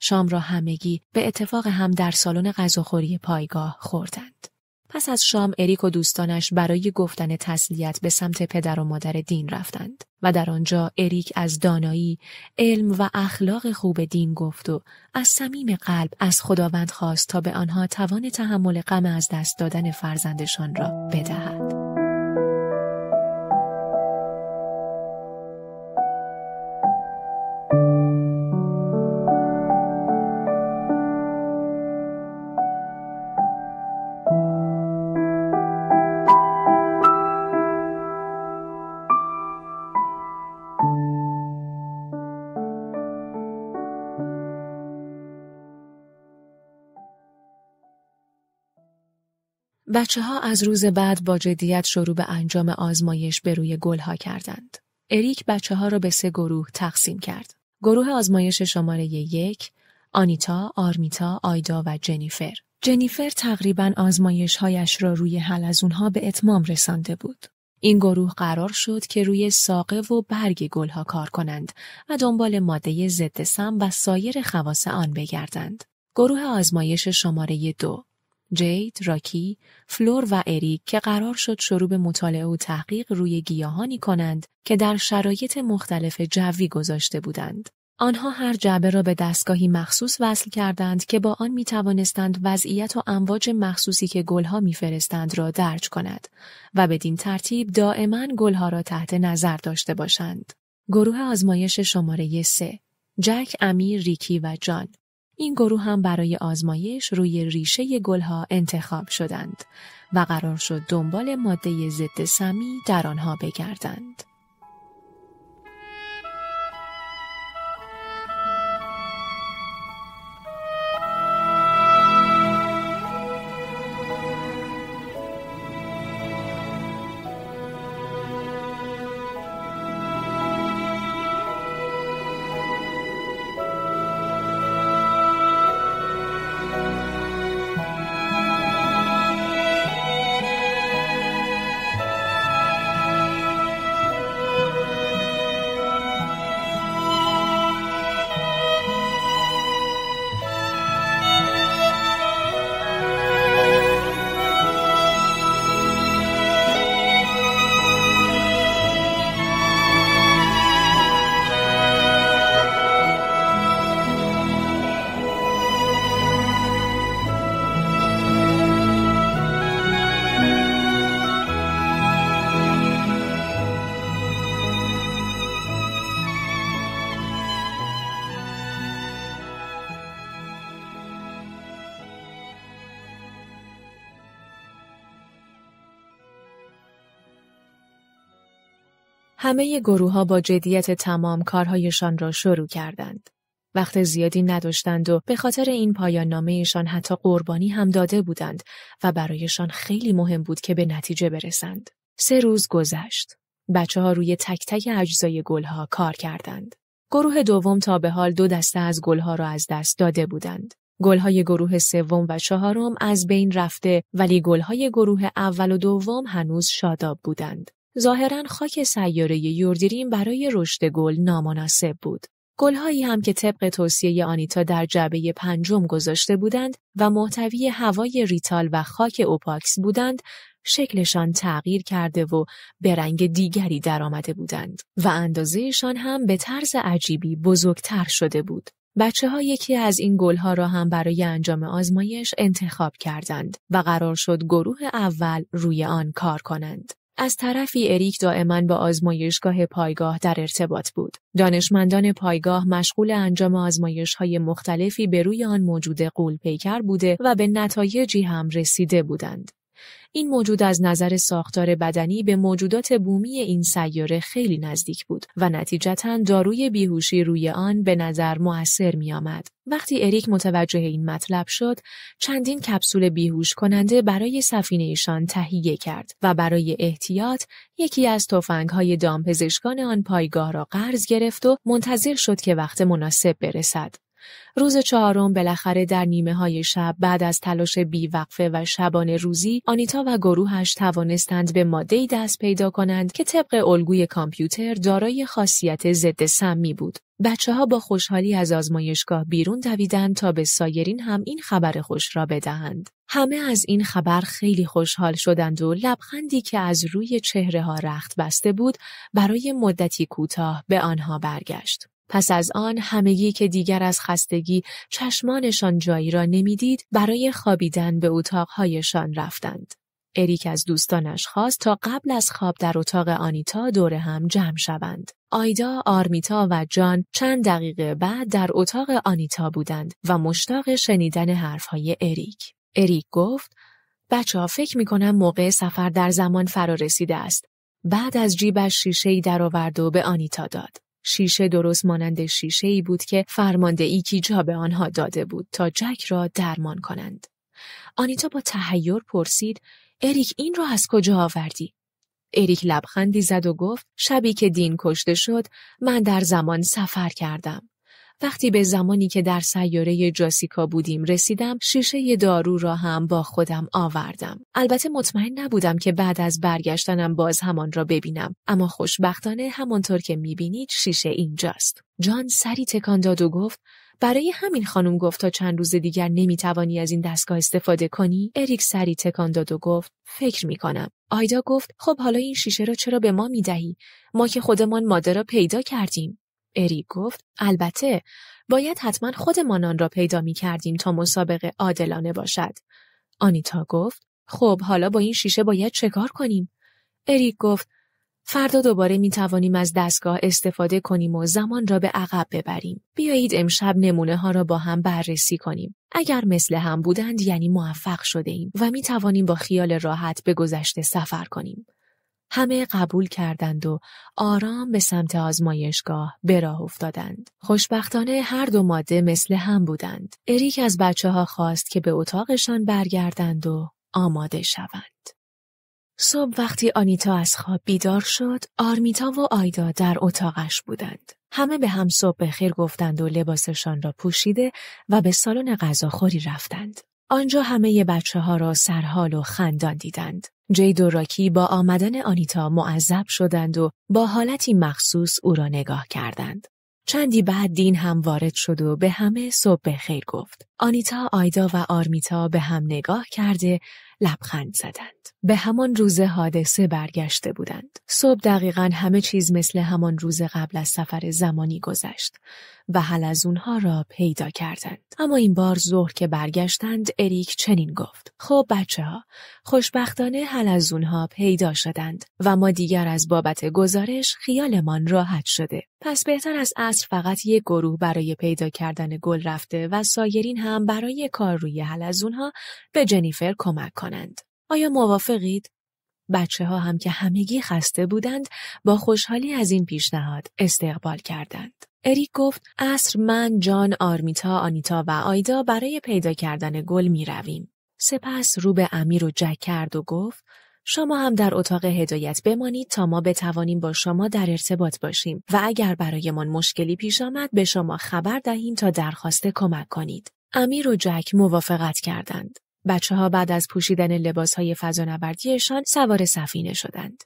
شام را همگی به اتفاق هم در سالن غذاخوری پایگاه خوردند. پس از شام اریک و دوستانش برای گفتن تسلیت به سمت پدر و مادر دین رفتند و در آنجا اریک از دانایی، علم و اخلاق خوب دین گفت و از صمیم قلب از خداوند خواست تا به آنها توان تحمل غم از دست دادن فرزندشان را بدهد. بچه ها از روز بعد با جدیت شروع به انجام آزمایش به روی گل ها کردند. اریک بچه ها را به سه گروه تقسیم کرد. گروه آزمایش شماره یک، آنیتا، آرمیتا، آیدا و جنیفر. جنیفر تقریبا آزمایش هایش را روی حل از اونها به اتمام رسانده بود. این گروه قرار شد که روی ساقه و برگ ها کار کنند و دنبال ماده ضد سم و سایر خواص آن بگردند. گروه آزمایش شماره دو جید، راکی، فلور و اریک که قرار شد شروع به مطالعه و تحقیق روی گیاهانی کنند که در شرایط مختلف جوی گذاشته بودند. آنها هر جعبه را به دستگاهی مخصوص وصل کردند که با آن می توانستند وضعیت و امواج مخصوصی که گلها میفرستند را درج کند و بدین ترتیب دائما گلها را تحت نظر داشته باشند. گروه آزمایش شماره 3 جک، امیر، ریکی و جان این گروه هم برای آزمایش روی ریشه گلها انتخاب شدند و قرار شد دنبال ماده ضد سمی در آنها بگردند. گروه ها با جدیت تمام کارهایشان را شروع کردند. وقت زیادی نداشتند و به خاطر این پایان نامهشان حتی قربانی هم داده بودند و برایشان خیلی مهم بود که به نتیجه برسند. سه روز گذشت. بچه ها روی تک تک اجزای گلها کار کردند. گروه دوم تا به حال دو دسته از گلها را از دست داده بودند. گلهای گروه سوم و چهارم از بین رفته ولی گلهای گروه اول و دوم هنوز شاداب بودند. ظاهرا خاک سیاره یوردیرین برای رشد گل نامناسب بود. گلهایی هم که طبق توصیه آنیتا در جعبه پنجم گذاشته بودند و محتوی هوای ریتال و خاک اوپاکس بودند، شکلشان تغییر کرده و به رنگ دیگری درآمده بودند و اندازهشان هم به طرز عجیبی بزرگتر شده بود. بچه ها یکی از این گلها را هم برای انجام آزمایش انتخاب کردند و قرار شد گروه اول روی آن کار کنند. از طرفی اریک دائما با آزمایشگاه پایگاه در ارتباط بود. دانشمندان پایگاه مشغول انجام آزمایش های مختلفی به روی آن موجود قول پیکر بوده و به نتایجی هم رسیده بودند. این موجود از نظر ساختار بدنی به موجودات بومی این سیاره خیلی نزدیک بود و نتیجتا داروی بیهوشی روی آن به نظر موثر می آمد. وقتی اریک متوجه این مطلب شد، چندین کپسول بیهوش کننده برای سفینه ایشان تهیه کرد و برای احتیاط یکی از تفنگ‌های دامپزشکان آن پایگاه را قرض گرفت و منتظر شد که وقت مناسب برسد. روز چهارم بالاخره در نیمه های شب بعد از تلاش بیوقفه و شبانه روزی آنیتا و گروهش توانستند به ماده دست پیدا کنند که طبق الگوی کامپیوتر دارای خاصیت ضد سمی بود. بچه ها با خوشحالی از آزمایشگاه بیرون دویدند تا به سایرین هم این خبر خوش را بدهند. همه از این خبر خیلی خوشحال شدند و لبخندی که از روی چهره ها رخت بسته بود برای مدتی کوتاه به آنها برگشت. پس از آن همگی که دیگر از خستگی چشمانشان جایی را نمیدید برای خوابیدن به اتاقهایشان رفتند. اریک از دوستانش خواست تا قبل از خواب در اتاق آنیتا دور هم جمع شوند. آیدا، آرمیتا و جان چند دقیقه بعد در اتاق آنیتا بودند و مشتاق شنیدن حرفهای اریک. اریک گفت بچه ها فکر می کنم موقع سفر در زمان فرا رسیده است. بعد از جیبش شیشه ای درآورد و به آنیتا داد. شیشه درست مانند شیشه ای بود که فرمانده کیجا به آنها داده بود تا جک را درمان کنند. آنیتا با تحیر پرسید اریک این را از کجا آوردی؟ اریک لبخندی زد و گفت شبی که دین کشته شد من در زمان سفر کردم. وقتی به زمانی که در سیاره جاسیکا بودیم رسیدم شیشه دارو را هم با خودم آوردم البته مطمئن نبودم که بعد از برگشتنم باز همان را ببینم اما خوشبختانه همانطور که میبینید شیشه اینجاست جان سری تکان داد و گفت برای همین خانم گفت تا چند روز دیگر نمیتوانی از این دستگاه استفاده کنی اریک سری تکان داد و گفت فکر میکنم آیدا گفت خب حالا این شیشه را چرا به ما میدهی ما که خودمان ماده را پیدا کردیم اریک گفت البته باید حتما خودمانان را پیدا می کردیم تا مسابقه عادلانه باشد. آنیتا گفت خب حالا با این شیشه باید چکار کنیم؟ اریک گفت فردا دوباره می توانیم از دستگاه استفاده کنیم و زمان را به عقب ببریم. بیایید امشب نمونه ها را با هم بررسی کنیم. اگر مثل هم بودند یعنی موفق شده ایم و می توانیم با خیال راحت به گذشته سفر کنیم. همه قبول کردند و آرام به سمت آزمایشگاه به راه افتادند. خوشبختانه هر دو ماده مثل هم بودند. اریک از بچه ها خواست که به اتاقشان برگردند و آماده شوند. صبح وقتی آنیتا از خواب بیدار شد، آرمیتا و آیدا در اتاقش بودند. همه به هم صبح بخیر گفتند و لباسشان را پوشیده و به سالن غذاخوری رفتند. آنجا همه بچه ها را سرحال و خندان دیدند. جید و راکی با آمدن آنیتا معذب شدند و با حالتی مخصوص او را نگاه کردند. چندی بعد دین هم وارد شد و به همه صبح خیر گفت. آنیتا، آیدا و آرمیتا به هم نگاه کرده لبخند زدند. به همان روز حادثه برگشته بودند. صبح دقیقا همه چیز مثل همان روز قبل از سفر زمانی گذشت و حل از اونها را پیدا کردند. اما این بار ظهر که برگشتند اریک چنین گفت. خب بچه ها، خوشبختانه حل از اونها پیدا شدند و ما دیگر از بابت گزارش خیالمان راحت شده. پس بهتر از اصر فقط یک گروه برای پیدا کردن گل رفته و سایرین هم برای کار روی حل از اونها به جنیفر کمک کنند. آیا موافقید؟ بچه ها هم که همگی خسته بودند با خوشحالی از این پیشنهاد استقبال کردند. اریک گفت اصر من، جان، آرمیتا، آنیتا و آیدا برای پیدا کردن گل می رویم. سپس رو به امیر و جک کرد و گفت شما هم در اتاق هدایت بمانید تا ما بتوانیم با شما در ارتباط باشیم و اگر برایمان مشکلی پیش آمد به شما خبر دهیم تا درخواست کمک کنید. امیر و جک موافقت کردند. بچه ها بعد از پوشیدن لباس های فضانوردیشان سوار سفینه شدند.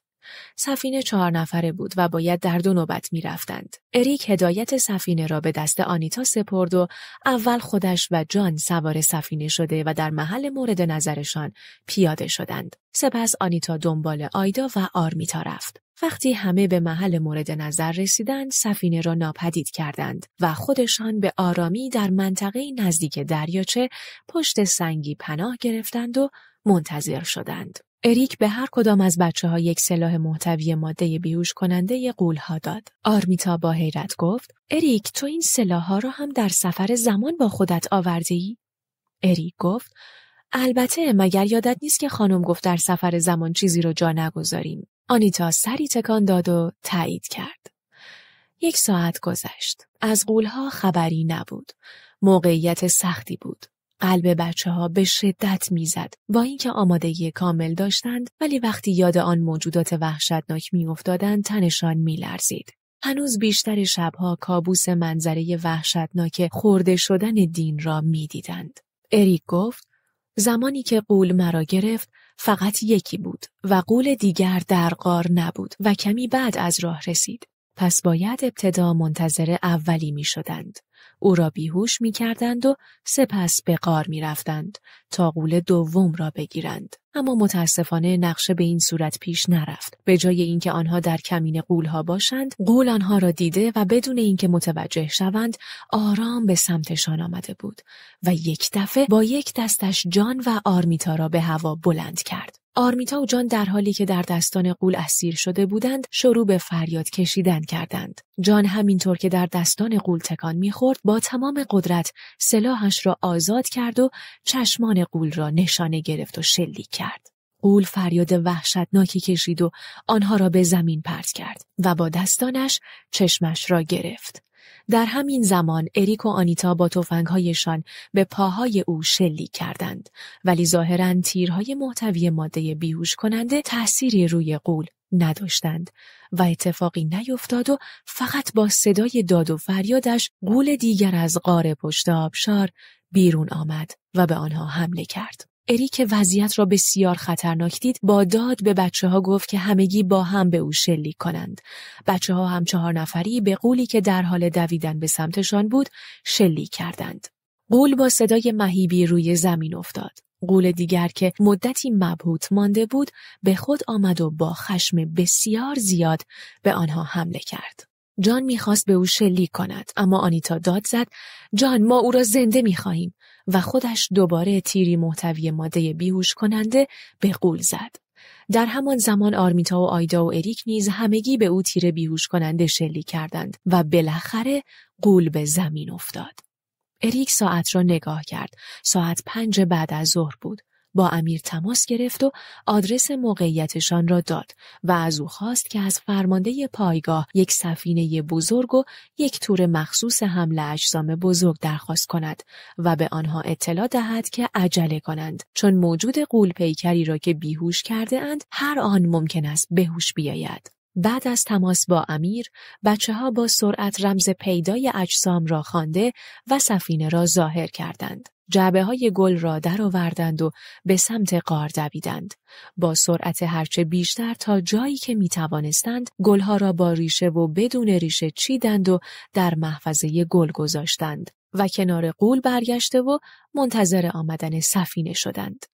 سفینه چهار نفره بود و باید در دو نوبت می رفتند. اریک هدایت سفینه را به دست آنیتا سپرد و اول خودش و جان سوار سفینه شده و در محل مورد نظرشان پیاده شدند. سپس آنیتا دنبال آیدا و آرمیتا رفت. وقتی همه به محل مورد نظر رسیدند سفینه را ناپدید کردند و خودشان به آرامی در منطقه نزدیک دریاچه پشت سنگی پناه گرفتند و منتظر شدند. اریک به هر کدام از بچه ها یک سلاح محتوی ماده بیهوش کننده قول ها داد. آرمیتا با حیرت گفت: اریک تو این سلاح ها را هم در سفر زمان با خودت ای؟ اریک گفت: البته مگر یادت نیست که خانم گفت در سفر زمان چیزی را جا نگذاریم. آنیتا سری تکان داد و تایید کرد. یک ساعت گذشت. از قولها خبری نبود. موقعیت سختی بود. قلب بچه ها به شدت میزد با اینکه آمادگی کامل داشتند ولی وقتی یاد آن موجودات وحشتناک میافتادند تنشان میلرزید هنوز بیشتر شبها کابوس منظره وحشتناک خورده شدن دین را میدیدند اریک گفت زمانی که قول مرا گرفت فقط یکی بود و قول دیگر در غار نبود و کمی بعد از راه رسید پس باید ابتدا منتظر اولی می شدند. او را بیهوش می کردند و سپس به قار می رفتند تا قول دوم را بگیرند. اما متاسفانه نقشه به این صورت پیش نرفت. به جای اینکه آنها در کمین ها باشند، قول آنها را دیده و بدون اینکه متوجه شوند، آرام به سمتشان آمده بود و یک دفعه با یک دستش جان و آرمیتا را به هوا بلند کرد. آرمیتا و جان در حالی که در دستان قول اسیر شده بودند شروع به فریاد کشیدن کردند جان همینطور که در دستان قول تکان میخورد با تمام قدرت سلاحش را آزاد کرد و چشمان قول را نشانه گرفت و شلیک کرد قول فریاد وحشتناکی کشید و آنها را به زمین پرت کرد و با دستانش چشمش را گرفت در همین زمان اریک و آنیتا با تفنگهایشان به پاهای او شلیک کردند ولی ظاهرا تیرهای محتوی ماده بیهوش کننده تأثیری روی قول نداشتند و اتفاقی نیفتاد و فقط با صدای داد و فریادش قول دیگر از غار پشت آبشار بیرون آمد و به آنها حمله کرد. اریک وضعیت را بسیار خطرناک دید با داد به بچه ها گفت که همگی با هم به او شلیک کنند. بچه ها هم چهار نفری به قولی که در حال دویدن به سمتشان بود شلیک کردند. قول با صدای مهیبی روی زمین افتاد. قول دیگر که مدتی مبهوت مانده بود به خود آمد و با خشم بسیار زیاد به آنها حمله کرد. جان میخواست به او شلیک کند اما آنیتا داد زد جان ما او را زنده میخواهیم و خودش دوباره تیری محتوی ماده بیهوش کننده به قول زد. در همان زمان آرمیتا و آیدا و اریک نیز همگی به او تیر بیهوش کننده شلیک کردند و بالاخره قول به زمین افتاد. اریک ساعت را نگاه کرد. ساعت پنج بعد از ظهر بود. با امیر تماس گرفت و آدرس موقعیتشان را داد و از او خواست که از فرمانده پایگاه یک سفینه بزرگ و یک تور مخصوص حمله اجسام بزرگ درخواست کند و به آنها اطلاع دهد که عجله کنند چون موجود قول پیکری را که بیهوش کرده اند هر آن ممکن است بهوش بیاید. بعد از تماس با امیر، بچه ها با سرعت رمز پیدای اجسام را خوانده و سفینه را ظاهر کردند. جعبه های گل را درآوردند و به سمت قار دویدند. با سرعت هرچه بیشتر تا جایی که می توانستند ها را با ریشه و بدون ریشه چیدند و در محفظه گل گذاشتند و کنار قول برگشته و منتظر آمدن سفینه شدند.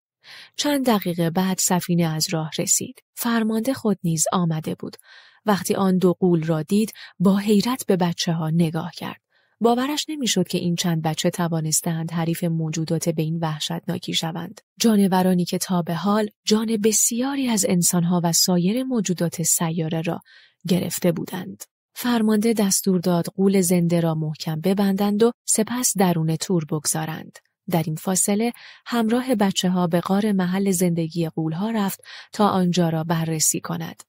چند دقیقه بعد سفینه از راه رسید. فرمانده خود نیز آمده بود. وقتی آن دو قول را دید با حیرت به بچه ها نگاه کرد. باورش نمیشد که این چند بچه توانستند حریف موجودات به این وحشتناکی شوند. جانورانی که تا به حال جان بسیاری از انسانها و سایر موجودات سیاره را گرفته بودند. فرمانده دستور داد قول زنده را محکم ببندند و سپس درون تور بگذارند. در این فاصله همراه بچه ها به غار محل زندگی ها رفت تا آنجا را بررسی کند.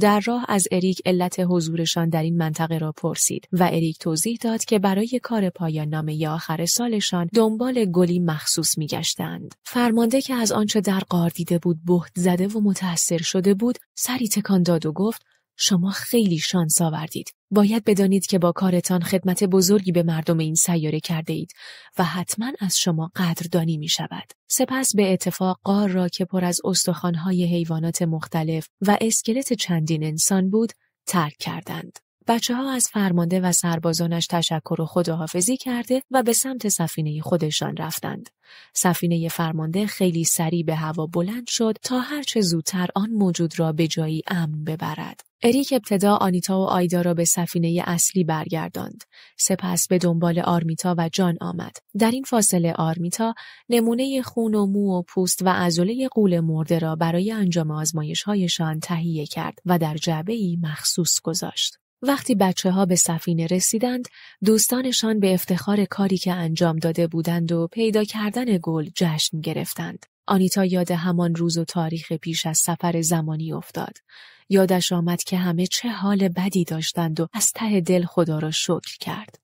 در راه از اریک علت حضورشان در این منطقه را پرسید و اریک توضیح داد که برای کار پایان نامه آخر سالشان دنبال گلی مخصوص گشتند. فرمانده که از آنچه در قار دیده بود بهت زده و متأثر شده بود سری تکان داد و گفت شما خیلی شانس آوردید. باید بدانید که با کارتان خدمت بزرگی به مردم این سیاره کرده اید و حتما از شما قدردانی می شود. سپس به اتفاق قار را که پر از استخوانهای حیوانات مختلف و اسکلت چندین انسان بود ترک کردند. بچه ها از فرمانده و سربازانش تشکر و خداحافظی کرده و به سمت سفینه خودشان رفتند. سفینه فرمانده خیلی سریع به هوا بلند شد تا هرچه زودتر آن موجود را به جایی امن ببرد. اریک ابتدا آنیتا و آیدا را به سفینه اصلی برگرداند. سپس به دنبال آرمیتا و جان آمد. در این فاصله آرمیتا نمونه خون و مو و پوست و عضله قول مرده را برای انجام آزمایش هایشان تهیه کرد و در جعبه مخصوص گذاشت. وقتی بچه ها به سفینه رسیدند، دوستانشان به افتخار کاری که انجام داده بودند و پیدا کردن گل جشن گرفتند. آنیتا یاد همان روز و تاریخ پیش از سفر زمانی افتاد. یادش آمد که همه چه حال بدی داشتند و از ته دل خدا را شکر کرد.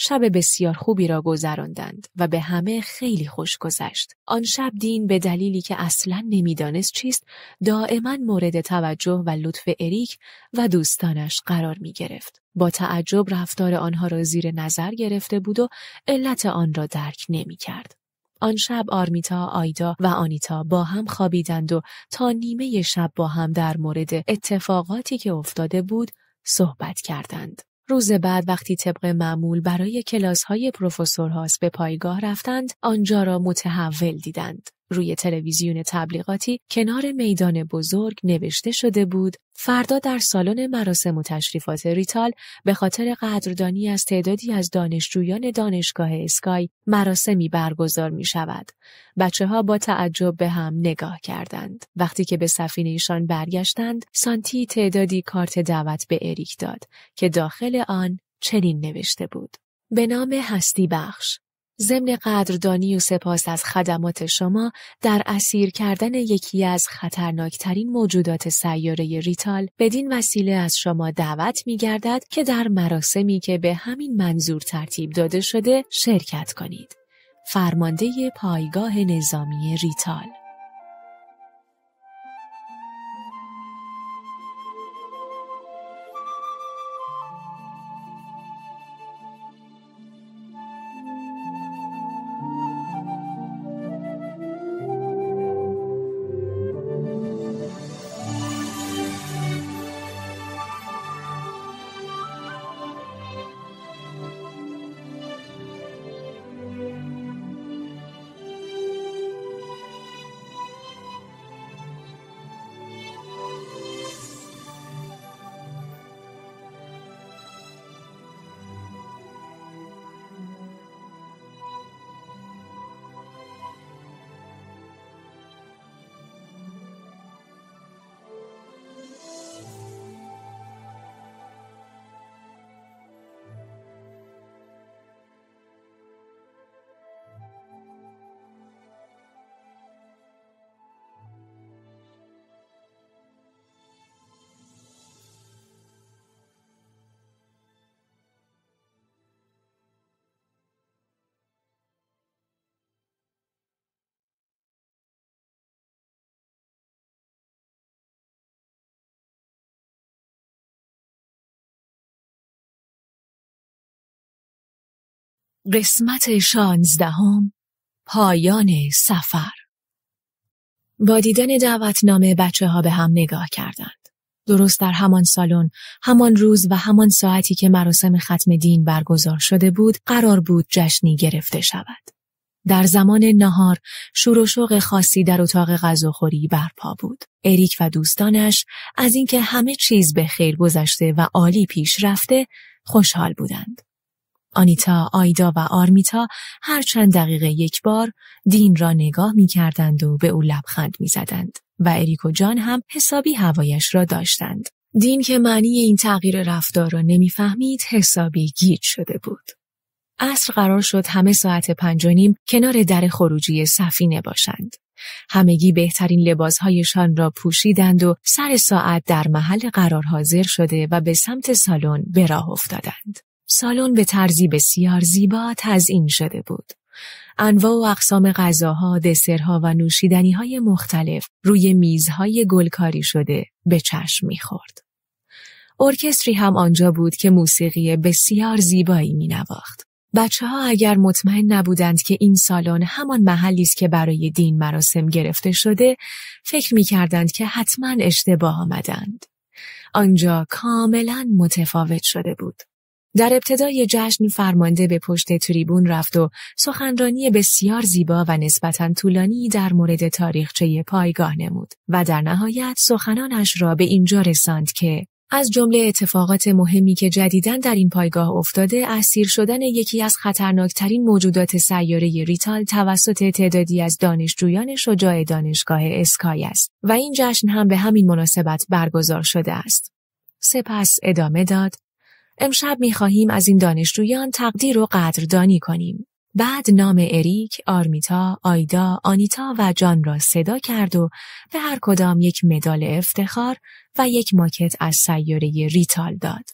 شب بسیار خوبی را گذراندند و به همه خیلی خوش گذشت. آن شب دین به دلیلی که اصلا نمیدانست چیست دائما مورد توجه و لطف اریک و دوستانش قرار می گرفت. با تعجب رفتار آنها را زیر نظر گرفته بود و علت آن را درک نمی کرد. آن شب آرمیتا، آیدا و آنیتا با هم خوابیدند و تا نیمه شب با هم در مورد اتفاقاتی که افتاده بود صحبت کردند. روز بعد وقتی طبق معمول برای کلاس های پروفسور هاست به پایگاه رفتند آنجا را متحول دیدند. روی تلویزیون تبلیغاتی کنار میدان بزرگ نوشته شده بود فردا در سالن مراسم و تشریفات ریتال به خاطر قدردانی از تعدادی از دانشجویان دانشگاه اسکای مراسمی برگزار می شود. بچه ها با تعجب به هم نگاه کردند. وقتی که به ایشان برگشتند، سانتی تعدادی کارت دعوت به اریک داد که داخل آن چنین نوشته بود. به نام هستی بخش ضمن قدردانی و سپاس از خدمات شما در اسیر کردن یکی از خطرناکترین موجودات سیاره ریتال بدین وسیله از شما دعوت می گردد که در مراسمی که به همین منظور ترتیب داده شده شرکت کنید. فرمانده پایگاه نظامی ریتال قسمت شانزدهم پایان سفر با دیدن دعوتنامه بچه ها به هم نگاه کردند. درست در همان سالن، همان روز و همان ساعتی که مراسم ختم دین برگزار شده بود، قرار بود جشنی گرفته شود. در زمان نهار شور و شوق خاصی در اتاق غذاخوری برپا بود. اریک و دوستانش از اینکه همه چیز به خیر گذشته و عالی پیش رفته خوشحال بودند. آنیتا، آیدا و آرمیتا هر چند دقیقه یک بار دین را نگاه می کردند و به او لبخند می زدند و اریکو جان هم حسابی هوایش را داشتند. دین که معنی این تغییر رفتار را نمیفهمید حسابی گیج شده بود. عصر قرار شد همه ساعت پنج و نیم کنار در خروجی سفینه باشند. همگی بهترین لباسهایشان را پوشیدند و سر ساعت در محل قرار حاضر شده و به سمت سالن به راه افتادند. سالن به طرزی بسیار زیبا تزئین شده بود. انواع و اقسام غذاها، دسرها و نوشیدنی های مختلف روی میزهای گلکاری شده به چشم میخورد. ارکستری هم آنجا بود که موسیقی بسیار زیبایی می نواخت. بچه ها اگر مطمئن نبودند که این سالن همان محلی است که برای دین مراسم گرفته شده، فکر می کردند که حتما اشتباه آمدند. آنجا کاملا متفاوت شده بود. در ابتدای جشن فرمانده به پشت تریبون رفت و سخنرانی بسیار زیبا و نسبتا طولانی در مورد تاریخچه پایگاه نمود و در نهایت سخنانش را به اینجا رساند که از جمله اتفاقات مهمی که جدیداً در این پایگاه افتاده اسیر شدن یکی از خطرناکترین موجودات سیاره ریتال توسط تعدادی از دانشجویان شجاع دانشگاه اسکای است و این جشن هم به همین مناسبت برگزار شده است. سپس ادامه داد امشب میخواهیم از این دانشجویان تقدیر و قدردانی کنیم. بعد نام اریک، آرمیتا، آیدا، آنیتا و جان را صدا کرد و به هر کدام یک مدال افتخار و یک ماکت از سیاره ریتال داد.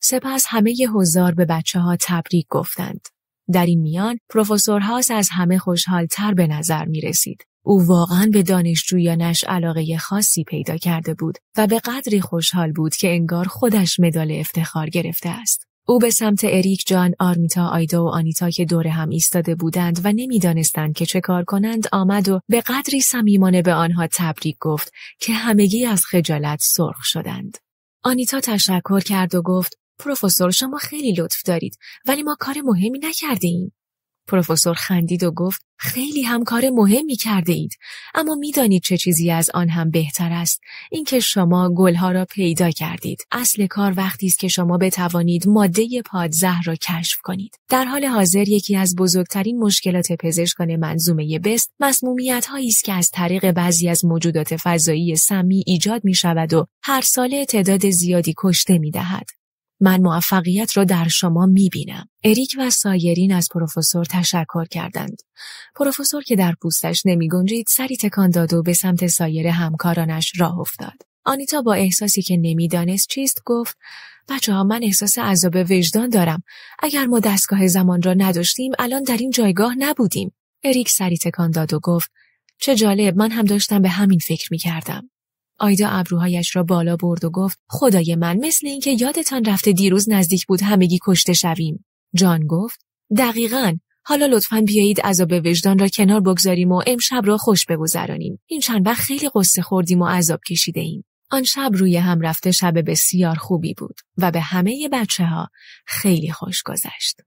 سپس همه هزار به بچه ها تبریک گفتند. در این میان پروفسور هاس از همه خوشحال تر به نظر می رسید. او واقعا به دانشجویانش علاقه خاصی پیدا کرده بود و به قدری خوشحال بود که انگار خودش مدال افتخار گرفته است. او به سمت اریک جان، آرمیتا، آیدا و آنیتا که دور هم ایستاده بودند و نمیدانستند که چه کار کنند آمد و به قدری صمیمانه به آنها تبریک گفت که همگی از خجالت سرخ شدند. آنیتا تشکر کرد و گفت پروفسور شما خیلی لطف دارید ولی ما کار مهمی نکردیم. پروفسور خندید و گفت خیلی هم کار مهمی کرده اید اما میدانید چه چیزی از آن هم بهتر است اینکه شما گلها را پیدا کردید اصل کار وقتی است که شما بتوانید ماده پادزهر را کشف کنید در حال حاضر یکی از بزرگترین مشکلات پزشکان منظومه بست مسمومیت هایی است که از طریق بعضی از موجودات فضایی سمی ایجاد می شود و هر ساله تعداد زیادی کشته می دهد من موفقیت را در شما می بینم. اریک و سایرین از پروفسور تشکر کردند. پروفسور که در پوستش نمی گنجید سری تکان داد و به سمت سایر همکارانش راه افتاد. آنیتا با احساسی که نمیدانست چیست گفت بچه ها من احساس عذاب وجدان دارم. اگر ما دستگاه زمان را نداشتیم الان در این جایگاه نبودیم. اریک سری تکان داد و گفت چه جالب من هم داشتم به همین فکر می کردم. آیدا ابروهایش را بالا برد و گفت خدای من مثل اینکه یادتان رفته دیروز نزدیک بود همگی کشته شویم جان گفت دقیقا حالا لطفا بیایید عذاب وجدان را کنار بگذاریم و امشب را خوش بگذرانیم این چند وقت خیلی قصه خوردیم و عذاب کشیده ایم آن شب روی هم رفته شب بسیار خوبی بود و به همه بچه ها خیلی خوش گذشت.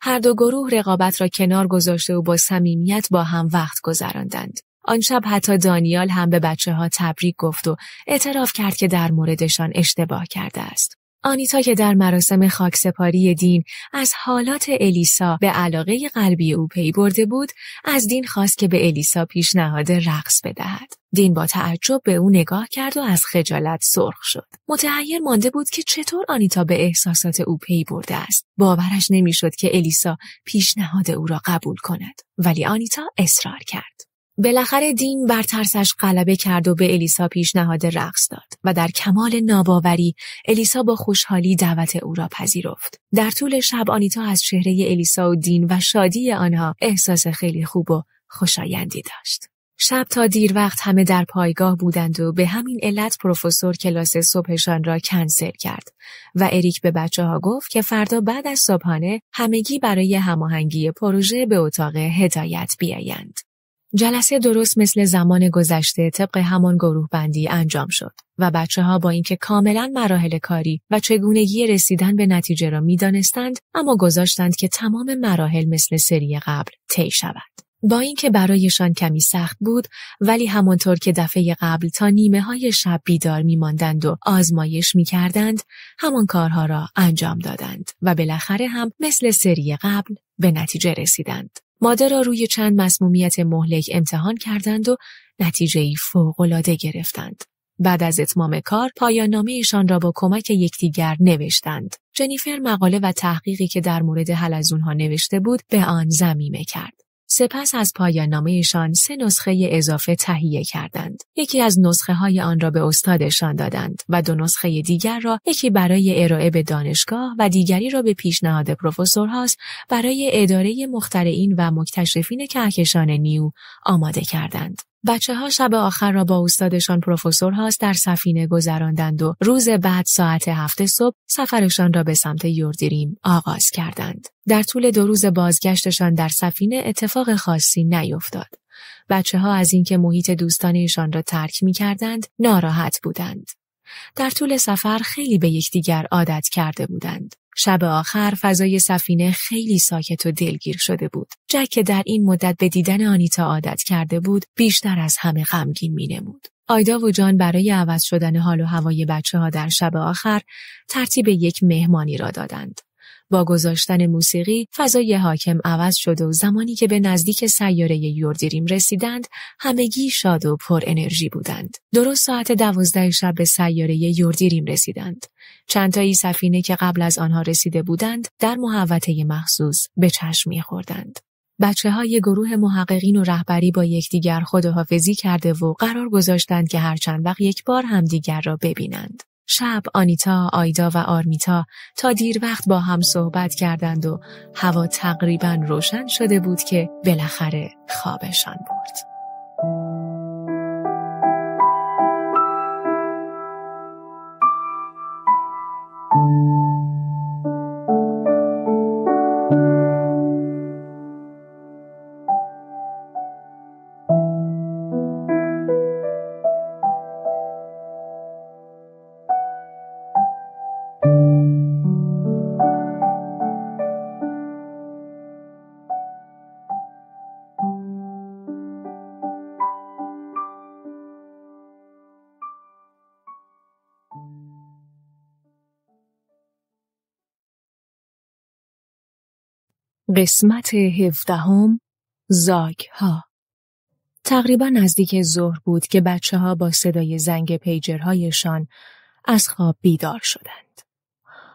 هر دو گروه رقابت را کنار گذاشته و با صمیمیت با هم وقت گذراندند. آن شب حتی دانیال هم به بچه ها تبریک گفت و اعتراف کرد که در موردشان اشتباه کرده است. آنیتا که در مراسم خاکسپاری دین از حالات الیسا به علاقه قلبی او پی برده بود از دین خواست که به الیسا پیشنهاد رقص بدهد دین با تعجب به او نگاه کرد و از خجالت سرخ شد متحیر مانده بود که چطور آنیتا به احساسات او پی برده است باورش نمیشد که الیسا پیشنهاد او را قبول کند ولی آنیتا اصرار کرد بالاخره دین بر ترسش غلبه کرد و به الیسا پیشنهاد رقص داد و در کمال ناباوری الیسا با خوشحالی دعوت او را پذیرفت. در طول شب آنیتا از چهره الیسا و دین و شادی آنها احساس خیلی خوب و خوشایندی داشت. شب تا دیر وقت همه در پایگاه بودند و به همین علت پروفسور کلاس صبحشان را کنسل کرد و اریک به بچه ها گفت که فردا بعد از صبحانه همگی برای هماهنگی پروژه به اتاق هدایت بیایند. جلسه درست مثل زمان گذشته طبق همان گروه بندی انجام شد و بچه ها با اینکه کاملا مراحل کاری و چگونگی رسیدن به نتیجه را دانستند اما گذاشتند که تمام مراحل مثل سری قبل طی شود. با اینکه برایشان کمی سخت بود ولی همانطور که دفعه قبل تا نیمه های شب بیدار ماندند و آزمایش می کردند همان کارها را انجام دادند و بالاخره هم مثل سری قبل به نتیجه رسیدند. ماده را روی چند مسمومیت مهلک امتحان کردند و نتیجه ای فوقالعاده گرفتند. بعد از اتمام کار پایانامه ایشان را با کمک یکدیگر نوشتند. جنیفر مقاله و تحقیقی که در مورد اونها نوشته بود به آن زمیمه کرد. سپس از پایانامهشان سه نسخه اضافه تهیه کردند. یکی از نسخه های آن را به استادشان دادند و دو نسخه دیگر را یکی برای ارائه به دانشگاه و دیگری را به پیشنهاد هاست برای اداره مخترعین و مکتشفین کهکشان نیو آماده کردند. بچه ها شب آخر را با استادشان پروفسور هاست در سفینه گذراندند و روز بعد ساعت هفت صبح سفرشان را به سمت یوردیریم آغاز کردند. در طول دو روز بازگشتشان در سفینه اتفاق خاصی نیفتاد. بچه ها از اینکه محیط دوستانشان را ترک می کردند ناراحت بودند. در طول سفر خیلی به یکدیگر عادت کرده بودند. شب آخر فضای سفینه خیلی ساکت و دلگیر شده بود. جک که در این مدت به دیدن آنیتا عادت کرده بود، بیشتر از همه غمگین مینمود. آیدا و جان برای عوض شدن حال و هوای بچه ها در شب آخر ترتیب یک مهمانی را دادند. با گذاشتن موسیقی فضای حاکم عوض شد و زمانی که به نزدیک سیاره یوردیریم رسیدند همگی شاد و پر انرژی بودند درست ساعت دوازده شب به سیاره یوردیریم رسیدند چندتایی سفینه که قبل از آنها رسیده بودند در محوطه مخصوص به چشم میخوردند بچه های گروه محققین و رهبری با یکدیگر خداحافظی کرده و قرار گذاشتند که هر چند وقت یک بار همدیگر را ببینند. شب آنیتا، آیدا و آرمیتا تا دیر وقت با هم صحبت کردند و هوا تقریبا روشن شده بود که بالاخره خوابشان برد. قسمت هفدهم زاگ ها تقریبا نزدیک ظهر بود که بچه ها با صدای زنگ پیجرهایشان از خواب بیدار شدند.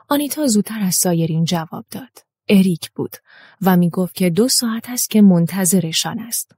آنیتا زودتر از سایرین جواب داد. اریک بود و می گفت که دو ساعت است که منتظرشان است.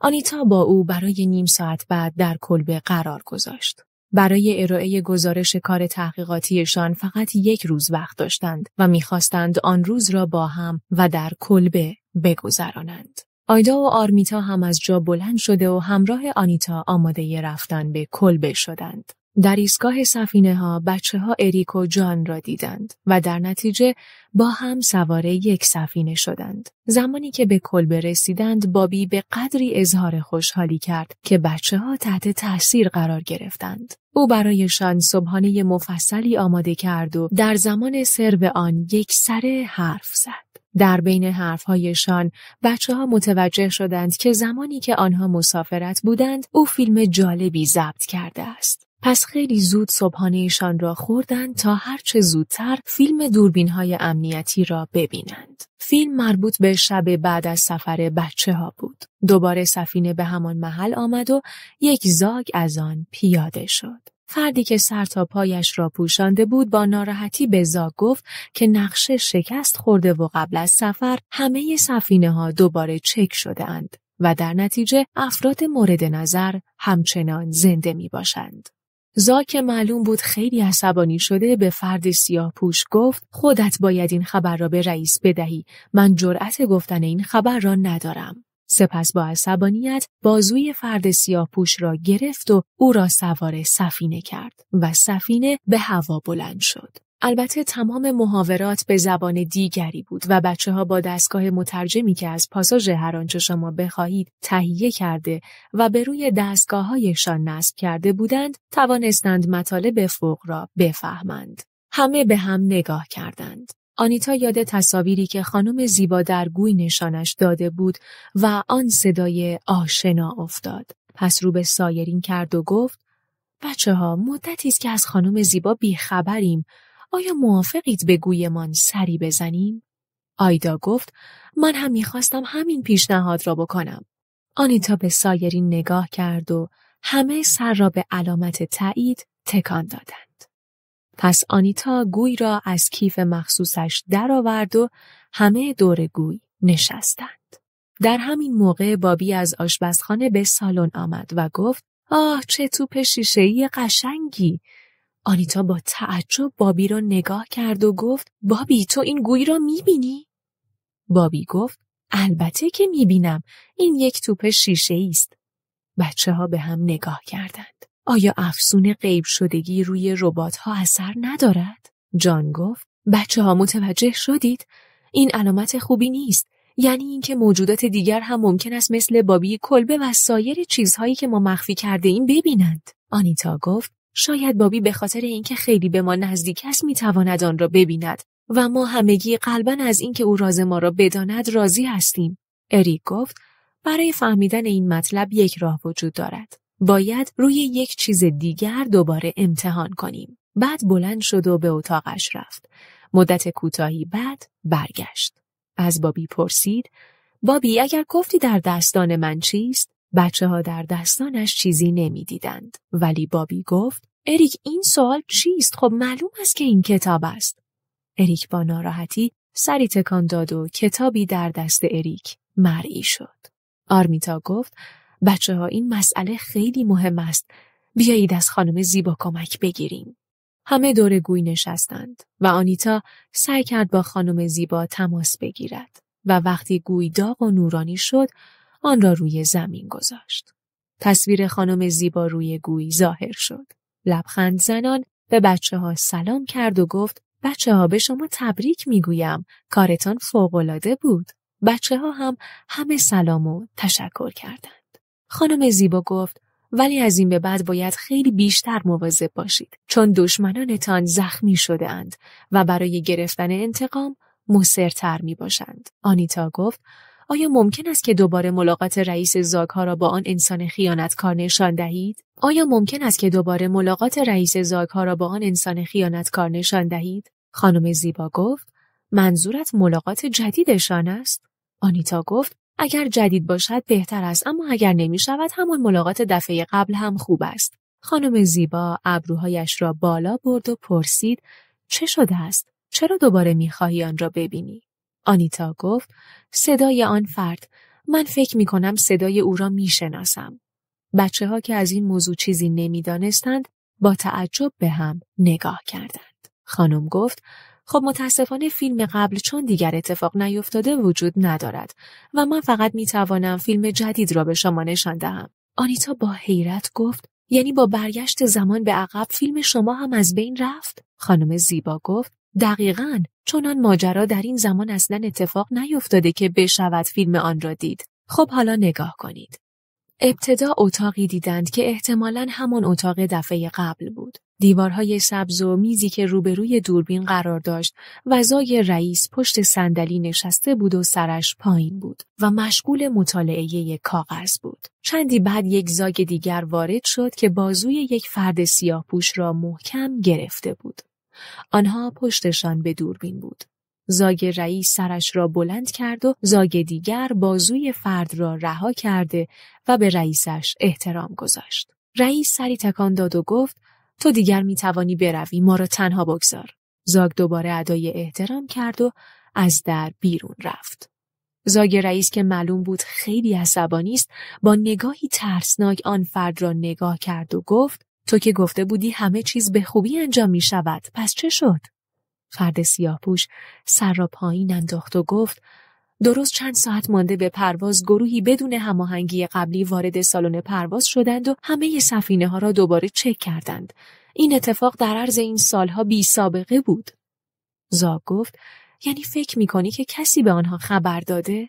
آنیتا با او برای نیم ساعت بعد در کلبه قرار گذاشت. برای ارائه گزارش کار تحقیقاتیشان فقط یک روز وقت داشتند و میخواستند آن روز را با هم و در کلبه بگذرانند. آیدا و آرمیتا هم از جا بلند شده و همراه آنیتا آماده رفتن به کلبه شدند. در ایستگاه سفینه ها بچه ها اریک و جان را دیدند و در نتیجه با هم سواره یک سفینه شدند. زمانی که به کلبه رسیدند بابی به قدری اظهار خوشحالی کرد که بچه ها تحت تاثیر قرار گرفتند. او برایشان صبحانه مفصلی آماده کرد و در زمان سر به آن یک سره حرف زد. در بین حرفهایشان بچه ها متوجه شدند که زمانی که آنها مسافرت بودند او فیلم جالبی ضبط کرده است. پس خیلی زود ایشان را خوردند تا هرچه زودتر فیلم دوربین های امنیتی را ببینند. فیلم مربوط به شب بعد از سفر بچه ها بود. دوباره سفینه به همان محل آمد و یک زاگ از آن پیاده شد. فردی که سر تا پایش را پوشانده بود با ناراحتی به زاگ گفت که نقشه شکست خورده و قبل از سفر همه سفینه ها دوباره چک شده اند و در نتیجه افراد مورد نظر همچنان زنده می که معلوم بود خیلی عصبانی شده به فرد سیاه پوش گفت خودت باید این خبر را به رئیس بدهی من جرأت گفتن این خبر را ندارم. سپس با عصبانیت بازوی فرد پوش را گرفت و او را سوار سفینه کرد و سفینه به هوا بلند شد. البته تمام محاورات به زبان دیگری بود و بچه ها با دستگاه مترجمی که از پاساژ هر آنچه شما بخواهید تهیه کرده و به روی هایشان نصب کرده بودند توانستند مطالب فوق را بفهمند. همه به هم نگاه کردند. آنیتا یاد تصاویری که خانم زیبا در گوی نشانش داده بود و آن صدای آشنا افتاد. پس رو به سایرین کرد و گفت بچه ها مدتی است که از خانم زیبا بیخبریم آیا موافقید به گویمان سری بزنیم؟ آیدا گفت من هم میخواستم همین پیشنهاد را بکنم. آنیتا به سایرین نگاه کرد و همه سر را به علامت تایید تکان دادند. پس آنیتا گوی را از کیف مخصوصش درآورد و همه دور گوی نشستند. در همین موقع بابی از آشپزخانه به سالن آمد و گفت آه چه توپ شیشه‌ای قشنگی آنیتا با تعجب بابی را نگاه کرد و گفت بابی تو این گوی را میبینی؟ بابی گفت البته که میبینم این یک توپ شیشه است. بچه ها به هم نگاه کردند. آیا افسون غیب شدگی روی ربات ها اثر ندارد؟ جان گفت بچه ها متوجه شدید؟ این علامت خوبی نیست. یعنی اینکه موجودات دیگر هم ممکن است مثل بابی کلبه و سایر چیزهایی که ما مخفی کرده این ببینند. آنیتا گفت شاید بابی به خاطر اینکه خیلی به ما نزدیک است میتواند آن را ببیند و ما همگی قلبا از اینکه او راز ما را بداند راضی هستیم اریک گفت برای فهمیدن این مطلب یک راه وجود دارد باید روی یک چیز دیگر دوباره امتحان کنیم بعد بلند شد و به اتاقش رفت مدت کوتاهی بعد برگشت از بابی پرسید بابی اگر گفتی در دستان من چیست بچه ها در دستانش چیزی نمیدیدند ولی بابی گفت اریک این سوال چیست خب معلوم است که این کتاب است اریک با ناراحتی سری تکان داد و کتابی در دست اریک مرئی شد آرمیتا گفت بچه ها این مسئله خیلی مهم است بیایید از خانم زیبا کمک بگیریم همه دور گوی نشستند و آنیتا سعی کرد با خانم زیبا تماس بگیرد و وقتی گوی داغ و نورانی شد آن را روی زمین گذاشت. تصویر خانم زیبا روی گوی ظاهر شد. لبخند زنان به بچه ها سلام کرد و گفت بچه ها به شما تبریک میگویم کارتان فوقالعاده بود. بچه ها هم همه سلام و تشکر کردند. خانم زیبا گفت ولی از این به بعد باید خیلی بیشتر مواظب باشید چون دشمنانتان زخمی شده اند و برای گرفتن انتقام مصرتر می باشند. آنیتا گفت آیا ممکن است که دوباره ملاقات رئیس ها را با آن انسان خیانتکار نشان دهید؟ آیا ممکن است که دوباره ملاقات رئیس زاگها را با آن انسان خیانتکار نشان دهید؟ خانم زیبا گفت: منظورت ملاقات جدیدشان است؟ آنیتا گفت: اگر جدید باشد بهتر است اما اگر نمی شود همان ملاقات دفعه قبل هم خوب است. خانم زیبا ابروهایش را بالا برد و پرسید: چه شده است؟ چرا دوباره میخواهی آن را ببینی؟ آنیتا گفت صدای آن فرد من فکر می کنم صدای او را می شناسم. بچه ها که از این موضوع چیزی دانستند، با تعجب به هم نگاه کردند. خانم گفت خب متاسفانه فیلم قبل چون دیگر اتفاق نیفتاده وجود ندارد و من فقط می توانم فیلم جدید را به شما نشان دهم. آنیتا با حیرت گفت یعنی با برگشت زمان به عقب فیلم شما هم از بین رفت؟ خانم زیبا گفت دقیقا چونان ماجرا در این زمان اصلا اتفاق نیفتاده که بشود فیلم آن را دید. خب حالا نگاه کنید. ابتدا اتاقی دیدند که احتمالا همان اتاق دفعه قبل بود. دیوارهای سبز و میزی که روبروی دوربین قرار داشت و زای رئیس پشت صندلی نشسته بود و سرش پایین بود و مشغول مطالعه یک کاغذ بود. چندی بعد یک زاگ دیگر وارد شد که بازوی یک فرد سیاه پوش را محکم گرفته بود. آنها پشتشان به دوربین بود. زاگ رئیس سرش را بلند کرد و زاگ دیگر بازوی فرد را رها کرده و به رئیسش احترام گذاشت. رئیس سری تکان داد و گفت تو دیگر می توانی بروی ما را تنها بگذار. زاگ دوباره ادای احترام کرد و از در بیرون رفت. زاگ رئیس که معلوم بود خیلی عصبانی است با نگاهی ترسناک آن فرد را نگاه کرد و گفت تو که گفته بودی همه چیز به خوبی انجام می شود. پس چه شد؟ فرد سیاه پوش سر را پایین انداخت و گفت درست چند ساعت مانده به پرواز گروهی بدون هماهنگی قبلی وارد سالن پرواز شدند و همه سفینه ها را دوباره چک کردند. این اتفاق در عرض این سالها بی سابقه بود. زاگ گفت یعنی فکر می کنی که کسی به آنها خبر داده؟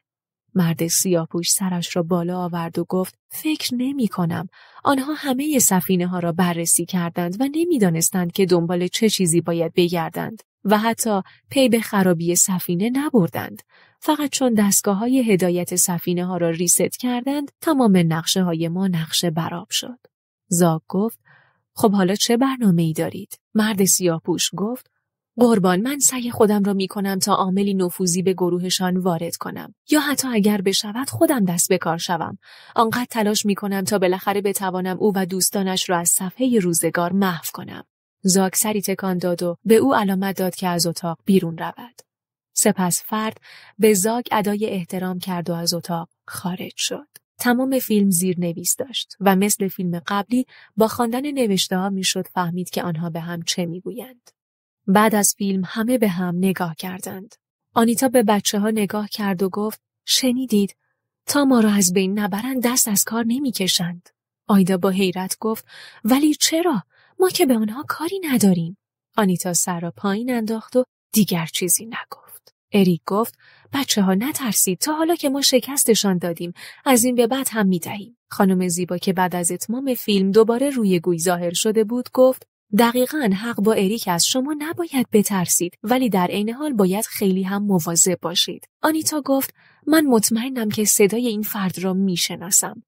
مرد سیاپوش سرش را بالا آورد و گفت فکر نمی کنم. آنها همه سفینه ها را بررسی کردند و نمیدانستند که دنبال چه چیزی باید بگردند و حتی پی به خرابی سفینه نبردند. فقط چون دستگاه های هدایت سفینه ها را ریست کردند تمام نقشه های ما نقشه براب شد. زاگ گفت خب حالا چه برنامه ای دارید؟ مرد سیاپوش گفت قربان من سعی خودم را می کنم تا عاملی نفوذی به گروهشان وارد کنم یا حتی اگر بشود خودم دست به کار شوم آنقدر تلاش می کنم تا بالاخره بتوانم او و دوستانش را از صفحه روزگار محو کنم زاک سری تکان داد و به او علامت داد که از اتاق بیرون رود سپس فرد به زاک ادای احترام کرد و از اتاق خارج شد تمام فیلم زیر نویس داشت و مثل فیلم قبلی با خواندن نوشته ها میشد فهمید که آنها به هم چه میگویند بعد از فیلم همه به هم نگاه کردند. آنیتا به بچه ها نگاه کرد و گفت شنیدید تا ما را از بین نبرند دست از کار کشند. آیدا با حیرت گفت ولی چرا؟ ما که به آنها کاری نداریم. آنیتا سر را پایین انداخت و دیگر چیزی نگفت. اریک گفت بچه ها نترسید تا حالا که ما شکستشان دادیم از این به بعد هم می دهیم. خانم زیبا که بعد از اتمام فیلم دوباره روی گوی ظاهر شده بود گفت دقیقا حق با اریک است شما نباید بترسید ولی در عین حال باید خیلی هم مواظب باشید آنیتا گفت من مطمئنم که صدای این فرد را میشناسم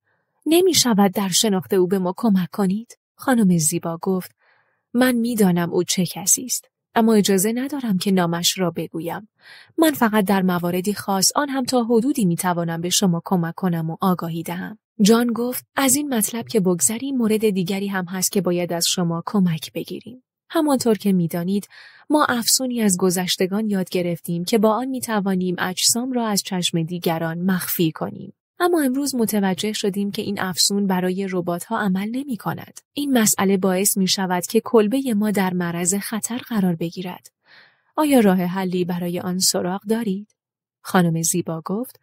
نمی شود در شناخت او به ما کمک کنید خانم زیبا گفت من میدانم او چه کسی است اما اجازه ندارم که نامش را بگویم من فقط در مواردی خاص آن هم تا حدودی میتوانم به شما کمک کنم و آگاهی دهم جان گفت از این مطلب که بگذری مورد دیگری هم هست که باید از شما کمک بگیریم. همانطور که میدانید ما افسونی از گذشتگان یاد گرفتیم که با آن می توانیم اجسام را از چشم دیگران مخفی کنیم. اما امروز متوجه شدیم که این افسون برای ربات ها عمل نمی کند. این مسئله باعث می شود که کلبه ما در معرض خطر قرار بگیرد. آیا راه حلی برای آن سراغ دارید؟ خانم زیبا گفت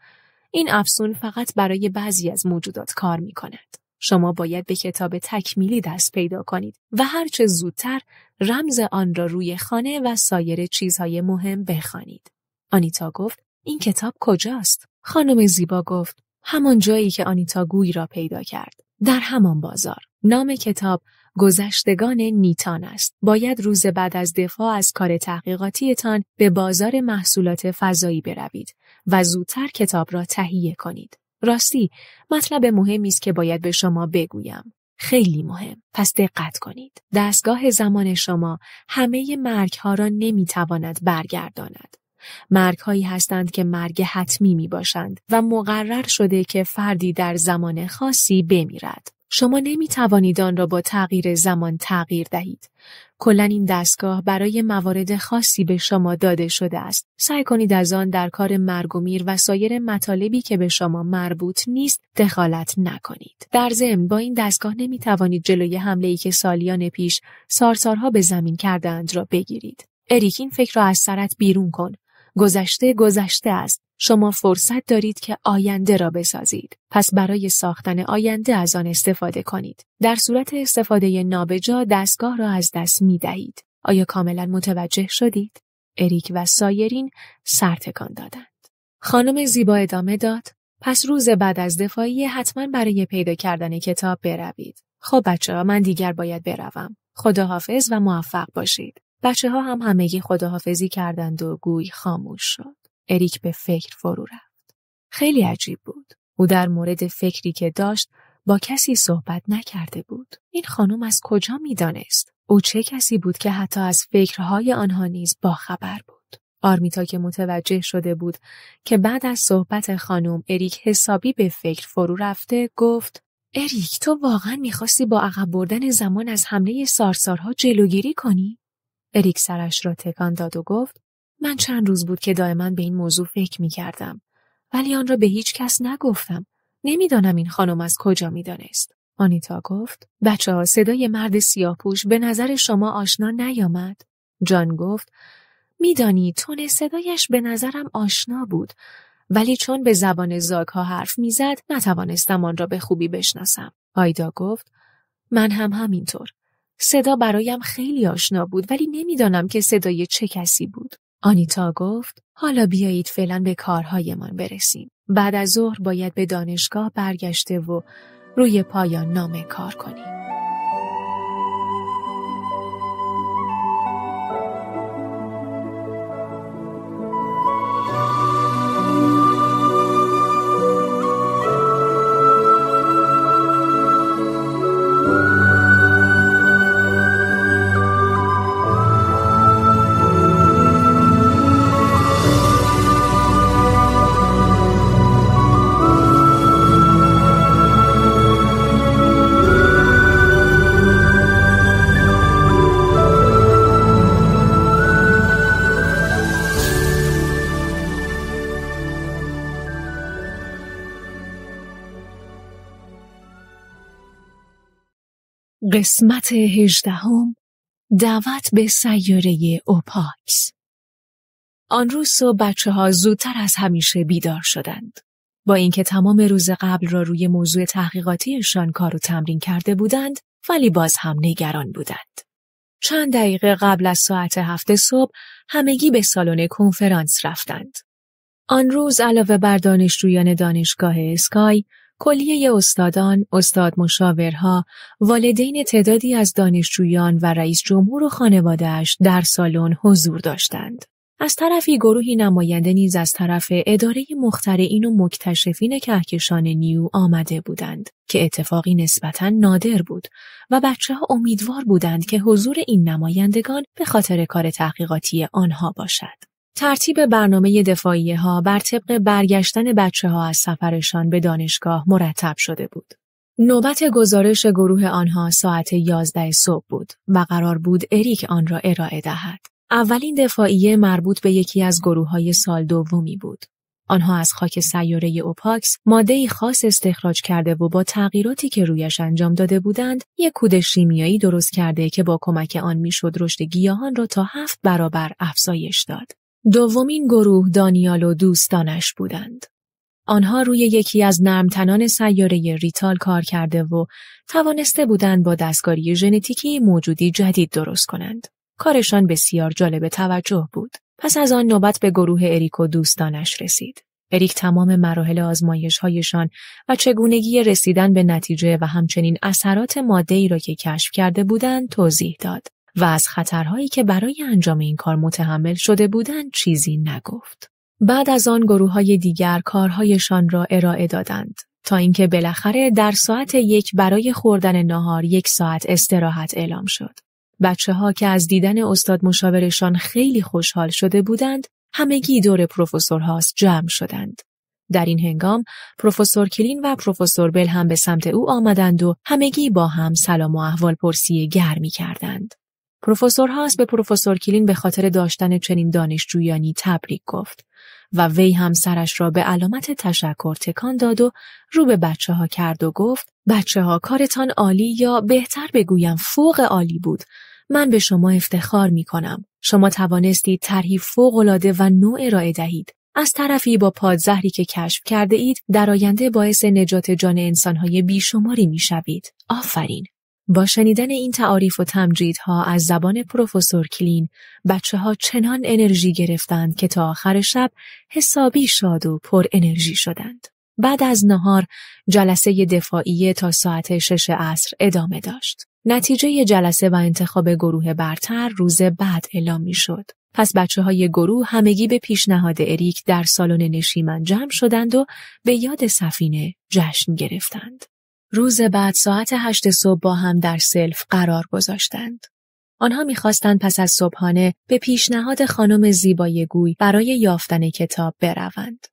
این افسون فقط برای بعضی از موجودات کار می کند. شما باید به کتاب تکمیلی دست پیدا کنید و هرچه زودتر رمز آن را روی خانه و سایر چیزهای مهم بخوانید. آنیتا گفت این کتاب کجاست؟ خانم زیبا گفت همان جایی که آنیتا گوی را پیدا کرد. در همان بازار. نام کتاب گذشتگان نیتان است. باید روز بعد از دفاع از کار تحقیقاتیتان به بازار محصولات فضایی بروید و زودتر کتاب را تهیه کنید. راستی، مطلب مهمی است که باید به شما بگویم. خیلی مهم. پس دقت کنید. دستگاه زمان شما همه مرگ ها را نمیتواند برگرداند. مرگ هایی هستند که مرگ حتمی می باشند و مقرر شده که فردی در زمان خاصی بمیرد. شما نمی توانید آن را با تغییر زمان تغییر دهید. کلا این دستگاه برای موارد خاصی به شما داده شده است. سعی کنید از آن در کار مرگ و میر و سایر مطالبی که به شما مربوط نیست دخالت نکنید. در ضمن با این دستگاه نمی توانید جلوی حمله ای که سالیان پیش سارسارها به زمین کردند را بگیرید. اریک این فکر را از سرت بیرون کن. گذشته گذشته است. شما فرصت دارید که آینده را بسازید. پس برای ساختن آینده از آن استفاده کنید. در صورت استفاده نابجا دستگاه را از دست می دهید. آیا کاملا متوجه شدید؟ اریک و سایرین سرتکان دادند. خانم زیبا ادامه داد. پس روز بعد از دفاعی حتما برای پیدا کردن کتاب بروید. خب بچه ها من دیگر باید بروم. خداحافظ و موفق باشید. بچه ها هم همگی خداحافظی کردند و گوی خاموش شد. اریک به فکر فرو رفت. خیلی عجیب بود. او در مورد فکری که داشت با کسی صحبت نکرده بود. این خانم از کجا دانست؟ او چه کسی بود که حتی از فکرهای آنها نیز با خبر بود؟ آرمیتا که متوجه شده بود که بعد از صحبت خانم اریک حسابی به فکر فرو رفته گفت اریک تو واقعا میخواستی با عقب بردن زمان از حمله سارسارها جلوگیری کنی؟ اریک سرش را تکان داد و گفت من چند روز بود که دائما به این موضوع فکر می کردم. ولی آن را به هیچ کس نگفتم. نمیدانم این خانم از کجا می دانست. آنیتا گفت بچه ها صدای مرد سیاپوش به نظر شما آشنا نیامد. جان گفت میدانی تون صدایش به نظرم آشنا بود ولی چون به زبان زاک ها حرف میزد نتوانستم آن را به خوبی بشناسم. آیدا گفت من هم همینطور. صدا برایم خیلی آشنا بود ولی نمیدانم که صدای چه کسی بود. آنیتا گفت حالا بیایید فعلا به کارهایمان برسیم. بعد از ظهر باید به دانشگاه برگشته و روی پایان نامه کار کنیم. قسمت هجدهم دعوت به سیاره اوپاکس آن روز صبح بچه ها زودتر از همیشه بیدار شدند. با اینکه تمام روز قبل را روی موضوع تحقیقاتیشان کار و تمرین کرده بودند ولی باز هم نگران بودند. چند دقیقه قبل از ساعت هفت صبح همگی به سالن کنفرانس رفتند. آن روز علاوه بر دانشجویان دانشگاه اسکای کلیه استادان، استاد مشاورها، والدین تعدادی از دانشجویان و رئیس جمهور و خانوادهش در سالن حضور داشتند. از طرفی گروهی نماینده نیز از طرف اداره مخترعین و مکتشفین کهکشان نیو آمده بودند که اتفاقی نسبتا نادر بود و بچه ها امیدوار بودند که حضور این نمایندگان به خاطر کار تحقیقاتی آنها باشد. ترتیب برنامه دفاعی ها بر طبق برگشتن بچه ها از سفرشان به دانشگاه مرتب شده بود. نوبت گزارش گروه آنها ساعت 11 صبح بود و قرار بود اریک آن را ارائه دهد. اولین دفاعیه مربوط به یکی از گروه های سال دومی بود. آنها از خاک سیاره اوپاکس ماده خاص استخراج کرده و با تغییراتی که رویش انجام داده بودند، یک کود شیمیایی درست کرده که با کمک آن میشد رشد گیاهان را تا هفت برابر افزایش داد. دومین گروه دانیال و دوستانش بودند. آنها روی یکی از نرمتنان سیاره ریتال کار کرده و توانسته بودند با دستکاری ژنتیکی موجودی جدید درست کنند. کارشان بسیار جالب توجه بود. پس از آن نوبت به گروه اریک و دوستانش رسید. اریک تمام مراحل آزمایش هایشان و چگونگی رسیدن به نتیجه و همچنین اثرات ماده ای را که کشف کرده بودند توضیح داد. و از خطرهایی که برای انجام این کار متحمل شده بودند چیزی نگفت. بعد از آن گروه های دیگر کارهایشان را ارائه دادند تا اینکه بالاخره در ساعت یک برای خوردن ناهار یک ساعت استراحت اعلام شد. بچه ها که از دیدن استاد مشاورشان خیلی خوشحال شده بودند همگی دور پروفسور هاست جمع شدند. در این هنگام پروفسور کلین و پروفسور بل هم به سمت او آمدند و همگی با هم سلام و احوال پرسی گرمی کردند. پروفسور هاس به پروفسور کلین به خاطر داشتن چنین دانشجویانی تبریک گفت و وی هم سرش را به علامت تشکر تکان داد و رو به بچه ها کرد و گفت بچه ها کارتان عالی یا بهتر بگویم فوق عالی بود من به شما افتخار می کنم شما توانستید طرحی العاده و نوع ارائه دهید از طرفی با پادزهری که کشف کرده اید در آینده باعث نجات جان انسانهای بیشماری می شوید. آفرین. با شنیدن این تعاریف و تمجیدها از زبان پروفسور کلین بچه ها چنان انرژی گرفتند که تا آخر شب حسابی شاد و پر انرژی شدند. بعد از نهار جلسه دفاعی تا ساعت شش عصر ادامه داشت. نتیجه جلسه و انتخاب گروه برتر روز بعد اعلام می شد. پس بچه های گروه همگی به پیشنهاد اریک در سالن نشیمن جمع شدند و به یاد سفینه جشن گرفتند. روز بعد ساعت هشت صبح با هم در سلف قرار گذاشتند. آنها میخواستند پس از صبحانه به پیشنهاد خانم زیبای گوی برای یافتن کتاب بروند.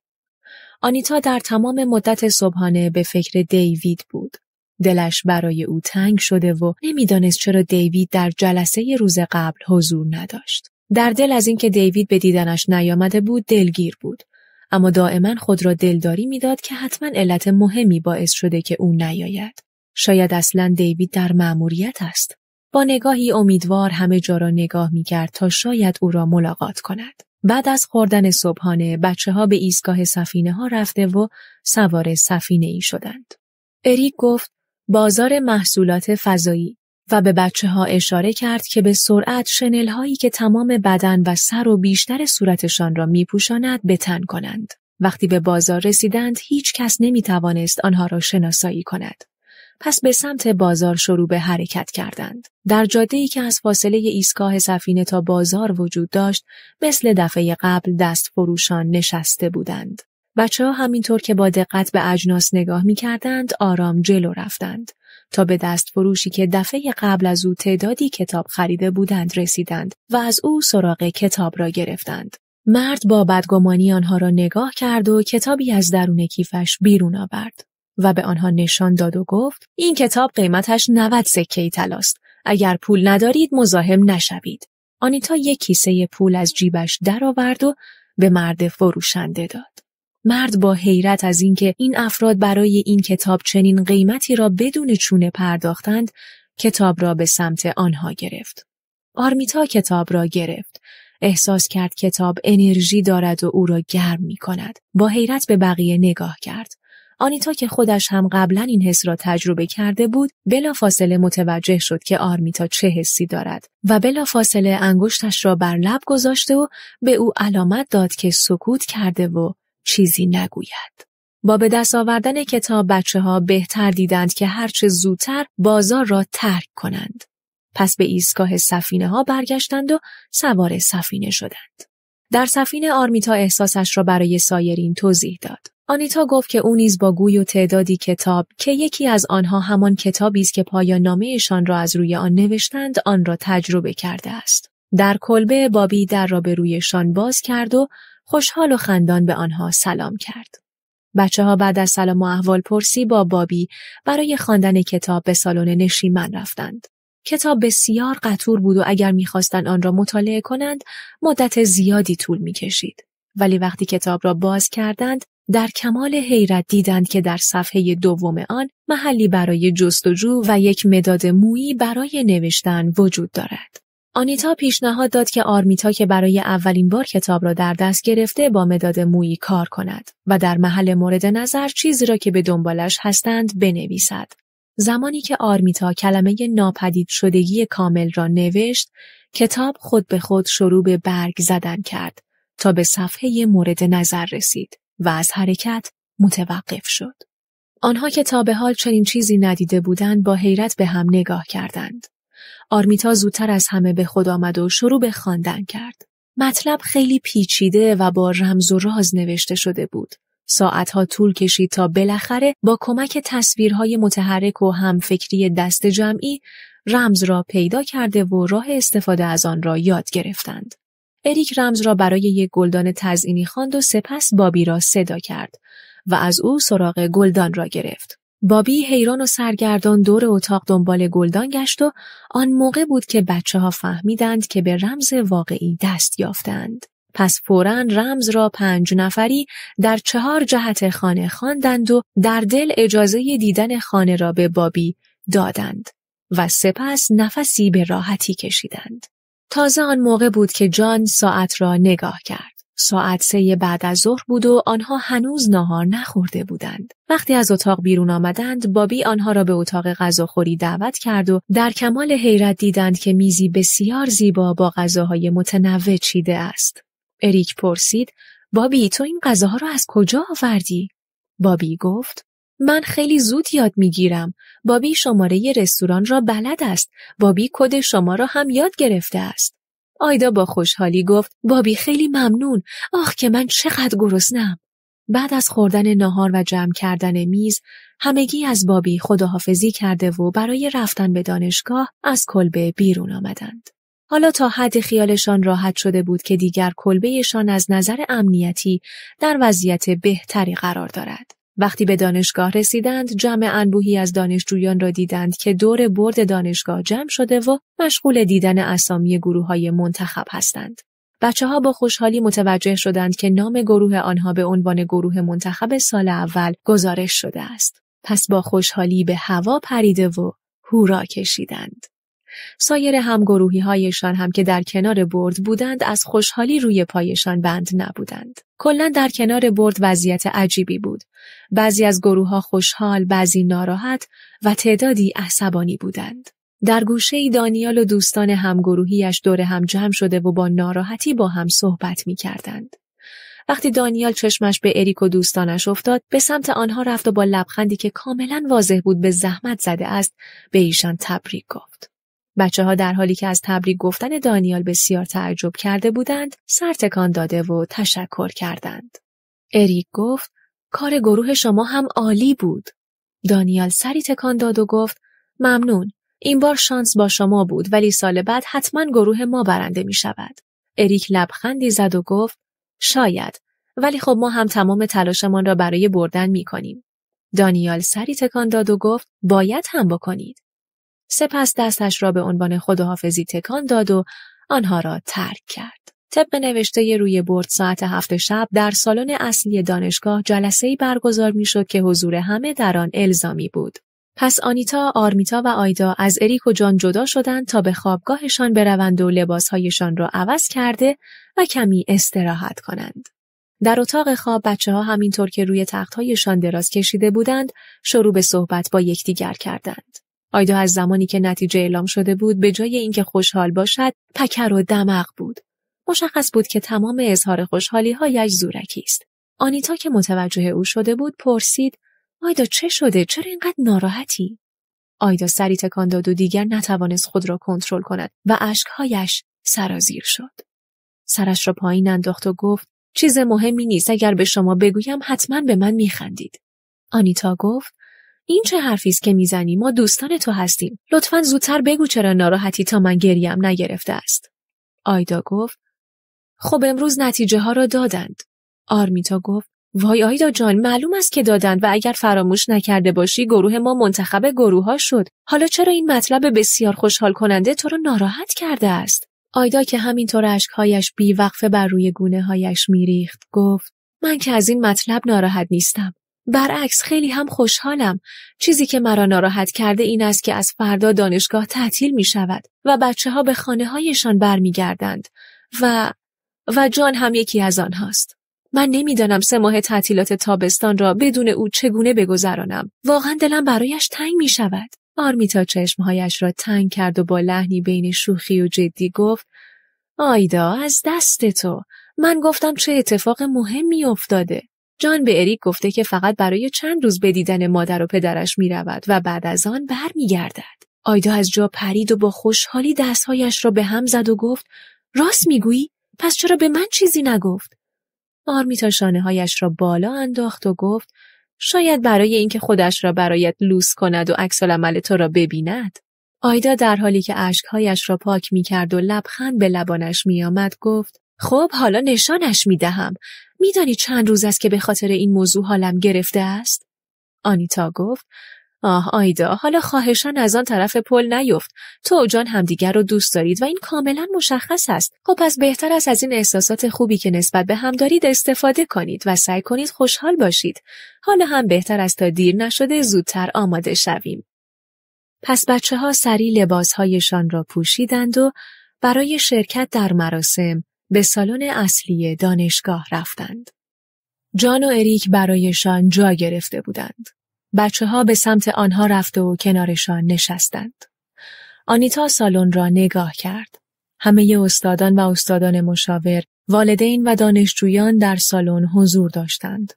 آنیتا در تمام مدت صبحانه به فکر دیوید بود. دلش برای او تنگ شده و نمیدانست چرا دیوید در جلسه روز قبل حضور نداشت. در دل از اینکه دیوید به دیدنش نیامده بود دلگیر بود اما دائما خود را دلداری میداد که حتما علت مهمی باعث شده که او نیاید. شاید اصلا دیوید در مأموریت است. با نگاهی امیدوار همه جا را نگاه می کرد تا شاید او را ملاقات کند. بعد از خوردن صبحانه بچه ها به ایستگاه سفینه ها رفته و سوار سفینه ای شدند. اریک گفت بازار محصولات فضایی و به بچه ها اشاره کرد که به سرعت شنل هایی که تمام بدن و سر و بیشتر صورتشان را می پوشاند بتن کنند. وقتی به بازار رسیدند هیچ کس نمی توانست آنها را شناسایی کند. پس به سمت بازار شروع به حرکت کردند. در جاده ای که از فاصله ایستگاه سفینه تا بازار وجود داشت، مثل دفعه قبل دست فروشان نشسته بودند. بچه ها همینطور که با دقت به اجناس نگاه می کردند آرام جلو رفتند. تا به دست فروشی که دفعه قبل از او تعدادی کتاب خریده بودند رسیدند و از او سراغ کتاب را گرفتند. مرد با بدگمانی آنها را نگاه کرد و کتابی از درون کیفش بیرون آورد و به آنها نشان داد و گفت این کتاب قیمتش 90 سکه طلاست اگر پول ندارید مزاحم نشوید آنیتا یک کیسه پول از جیبش درآورد و به مرد فروشنده داد مرد با حیرت از اینکه این افراد برای این کتاب چنین قیمتی را بدون چونه پرداختند کتاب را به سمت آنها گرفت. آرمیتا کتاب را گرفت. احساس کرد کتاب انرژی دارد و او را گرم می کند. با حیرت به بقیه نگاه کرد. آنیتا که خودش هم قبلا این حس را تجربه کرده بود بلا فاصله متوجه شد که آرمیتا چه حسی دارد و فاصله انگشتش را بر لب گذاشته و به او علامت داد که سکوت کرده و چیزی نگوید. با به دست آوردن کتاب بچه ها بهتر دیدند که هرچه زودتر بازار را ترک کنند. پس به ایستگاه سفینه ها برگشتند و سوار سفینه شدند. در سفینه آرمیتا احساسش را برای سایرین توضیح داد. آنیتا گفت که او نیز با گوی و تعدادی کتاب که یکی از آنها همان کتابی است که پایان نامهشان را از روی آن نوشتند آن را تجربه کرده است. در کلبه بابی در را به رویشان باز کرد و خوشحال و خندان به آنها سلام کرد. بچه ها بعد از سلام و احوال پرسی با بابی برای خواندن کتاب به سالن نشیمن رفتند. کتاب بسیار قطور بود و اگر میخواستند آن را مطالعه کنند مدت زیادی طول میکشید. ولی وقتی کتاب را باز کردند در کمال حیرت دیدند که در صفحه دوم آن محلی برای جستجو و یک مداد مویی برای نوشتن وجود دارد. آنیتا پیشنهاد داد که آرمیتا که برای اولین بار کتاب را در دست گرفته با مداد مویی کار کند و در محل مورد نظر چیزی را که به دنبالش هستند بنویسد. زمانی که آرمیتا کلمه ناپدید شدگی کامل را نوشت، کتاب خود به خود شروع به برگ زدن کرد تا به صفحه مورد نظر رسید و از حرکت متوقف شد. آنها که تا به حال چنین چیزی ندیده بودند با حیرت به هم نگاه کردند. آرمیتا زودتر از همه به خود آمد و شروع به خواندن کرد. مطلب خیلی پیچیده و با رمز و راز نوشته شده بود. ساعتها طول کشید تا بالاخره با کمک تصویرهای متحرک و همفکری دست جمعی رمز را پیدا کرده و راه استفاده از آن را یاد گرفتند. اریک رمز را برای یک گلدان تزئینی خواند و سپس بابی را صدا کرد و از او سراغ گلدان را گرفت. بابی حیران و سرگردان دور اتاق دنبال گلدان گشت و آن موقع بود که بچه ها فهمیدند که به رمز واقعی دست یافتند. پس فورا رمز را پنج نفری در چهار جهت خانه خواندند و در دل اجازه دیدن خانه را به بابی دادند و سپس نفسی به راحتی کشیدند. تازه آن موقع بود که جان ساعت را نگاه کرد. ساعت سه بعد از ظهر بود و آنها هنوز ناهار نخورده بودند. وقتی از اتاق بیرون آمدند، بابی آنها را به اتاق غذاخوری دعوت کرد و در کمال حیرت دیدند که میزی بسیار زیبا با غذاهای متنوع چیده است. اریک پرسید: بابی تو این غذاها را از کجا آوردی؟ بابی گفت: من خیلی زود یاد میگیرم. بابی شماره رستوران را بلد است. بابی کد شما را هم یاد گرفته است. آیدا با خوشحالی گفت بابی خیلی ممنون آخ که من چقدر گرسنم بعد از خوردن ناهار و جمع کردن میز همگی از بابی خداحافظی کرده و برای رفتن به دانشگاه از کلبه بیرون آمدند حالا تا حد خیالشان راحت شده بود که دیگر کلبهشان از نظر امنیتی در وضعیت بهتری قرار دارد وقتی به دانشگاه رسیدند جمع انبوهی از دانشجویان را دیدند که دور برد دانشگاه جمع شده و مشغول دیدن اسامی گروه های منتخب هستند. بچه ها با خوشحالی متوجه شدند که نام گروه آنها به عنوان گروه منتخب سال اول گزارش شده است. پس با خوشحالی به هوا پریده و هورا کشیدند. سایر همگروهی هایشان هم که در کنار برد بودند از خوشحالی روی پایشان بند نبودند. کلا در کنار برد وضعیت عجیبی بود. بعضی از گروه ها خوشحال، بعضی ناراحت و تعدادی عصبانی بودند. در گوشه ای دانیال و دوستان همگروهیش دور هم جمع شده و با ناراحتی با هم صحبت می کردند. وقتی دانیال چشمش به اریک و دوستانش افتاد به سمت آنها رفت و با لبخندی که کاملا واضح بود به زحمت زده است به ایشان تبریک گفت بچه ها در حالی که از تبریک گفتن دانیال بسیار تعجب کرده بودند، سرتکان داده و تشکر کردند. اریک گفت: کار گروه شما هم عالی بود. دانیال سری تکان داد و گفت: ممنون. این بار شانس با شما بود ولی سال بعد حتما گروه ما برنده می شود. اریک لبخندی زد و گفت: شاید. ولی خب ما هم تمام تلاشمان را برای بردن می کنیم. دانیال سری تکان داد و گفت: باید هم بکنید. سپس دستش را به عنوان خداحافظی تکان داد و آنها را ترک کرد. طبق نوشته روی برد ساعت هفت شب در سالن اصلی دانشگاه جلسه برگزار شد که حضور همه در آن الزامی بود. پس آنیتا، آرمیتا و آیدا از اریک و جان جدا شدند تا به خوابگاهشان بروند و لباسهایشان را عوض کرده و کمی استراحت کنند. در اتاق خواب بچه ها همینطور که روی تختهایشان دراز کشیده بودند شروع به صحبت با یکدیگر کردند. آیدا از زمانی که نتیجه اعلام شده بود به جای اینکه خوشحال باشد پکر و دمق بود مشخص بود که تمام اظهار خوشحالی هایش زورکی است آنیتا که متوجه او شده بود پرسید آیدا چه شده چرا اینقدر ناراحتی آیدا سری تکان داد و دیگر نتوانست خود را کنترل کند و اشکهایش سرازیر شد سرش را پایین انداخت و گفت چیز مهمی نیست اگر به شما بگویم حتما به من میخندید آنیتا گفت این چه حرفی است که میزنی ما دوستان تو هستیم لطفا زودتر بگو چرا ناراحتی تا من گریم نگرفته است آیدا گفت خب امروز نتیجه ها را دادند آرمیتا گفت وای آیدا جان معلوم است که دادند و اگر فراموش نکرده باشی گروه ما منتخب گروه ها شد حالا چرا این مطلب بسیار خوشحال کننده تو را ناراحت کرده است آیدا که همینطور اشکهایش بیوقفه بر روی گونه هایش میریخت گفت من که از این مطلب ناراحت نیستم برعکس خیلی هم خوشحالم. چیزی که مرا ناراحت کرده این است که از فردا دانشگاه تعطیل می شود و بچه ها به خانه هایشان برمیگردند و و جان هم یکی از آنهاست. من نمیدانم سه ماه تعطیلات تابستان را بدون او چگونه بگذرانم. واقعا دلم برایش تنگ می شود. آرمیتا چشمهایش را تنگ کرد و با لحنی بین شوخی و جدی گفت آیدا از دست تو من گفتم چه اتفاق مهمی افتاده جان به اریک گفته که فقط برای چند روز به دیدن مادر و پدرش می رود و بعد از آن برمیگردد. آیدا از جا پرید و با خوشحالی دستهایش را به هم زد و گفت راست میگویی؟ پس چرا به من چیزی نگفت؟ آرمیتا شانه هایش را بالا انداخت و گفت شاید برای اینکه خودش را برایت لوس کند و عکس عمل تو را ببیند. آیدا در حالی که اشکهایش را پاک می کرد و لبخند به لبانش می آمد گفت خب حالا نشانش می دهم. می دانی چند روز است که به خاطر این موضوع حالم گرفته است؟ آنیتا گفت آه آیدا حالا خواهشان از آن طرف پل نیفت تو جان همدیگر رو دوست دارید و این کاملا مشخص است خب پس بهتر است از این احساسات خوبی که نسبت به هم دارید استفاده کنید و سعی کنید خوشحال باشید حالا هم بهتر است تا دیر نشده زودتر آماده شویم پس بچه ها سری لباسهایشان را پوشیدند و برای شرکت در مراسم به سالن اصلی دانشگاه رفتند. جان و اریک برایشان جا گرفته بودند. بچه ها به سمت آنها رفته و کنارشان نشستند. آنیتا سالن را نگاه کرد. همه استادان و استادان مشاور، والدین و دانشجویان در سالن حضور داشتند.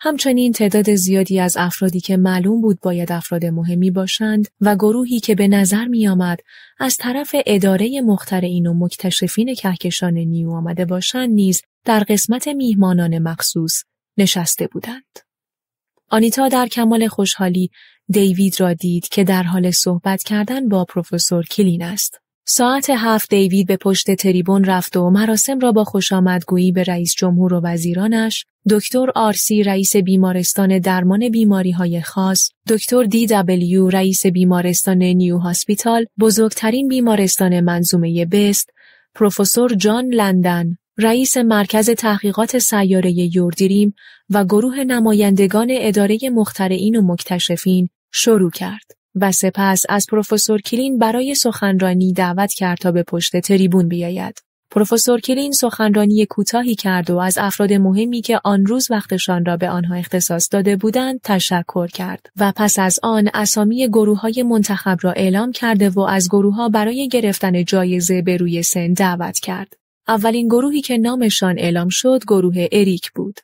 همچنین تعداد زیادی از افرادی که معلوم بود باید افراد مهمی باشند و گروهی که به نظر می آمد از طرف اداره مخترعین و مکتشفین کهکشان نیو آمده باشند نیز در قسمت میهمانان مخصوص نشسته بودند. آنیتا در کمال خوشحالی دیوید را دید که در حال صحبت کردن با پروفسور کلین است. ساعت هفت دیوید به پشت تریبون رفت و مراسم را با خوشامدگویی به رئیس جمهور و وزیرانش، دکتر آرسی رئیس بیمارستان درمان بیماری های خاص، دکتر دی دبلیو رئیس بیمارستان نیو هاسپیتال، بزرگترین بیمارستان منظومه بست، پروفسور جان لندن، رئیس مرکز تحقیقات سیاره یوردیریم و گروه نمایندگان اداره مخترعین و مکتشفین شروع کرد. و سپس از پروفسور کلین برای سخنرانی دعوت کرد تا به پشت تریبون بیاید. پروفسور کلین سخنرانی کوتاهی کرد و از افراد مهمی که آن روز وقتشان را به آنها اختصاص داده بودند تشکر کرد و پس از آن اسامی گروه های منتخب را اعلام کرده و از گروه ها برای گرفتن جایزه به روی سن دعوت کرد. اولین گروهی که نامشان اعلام شد گروه اریک بود.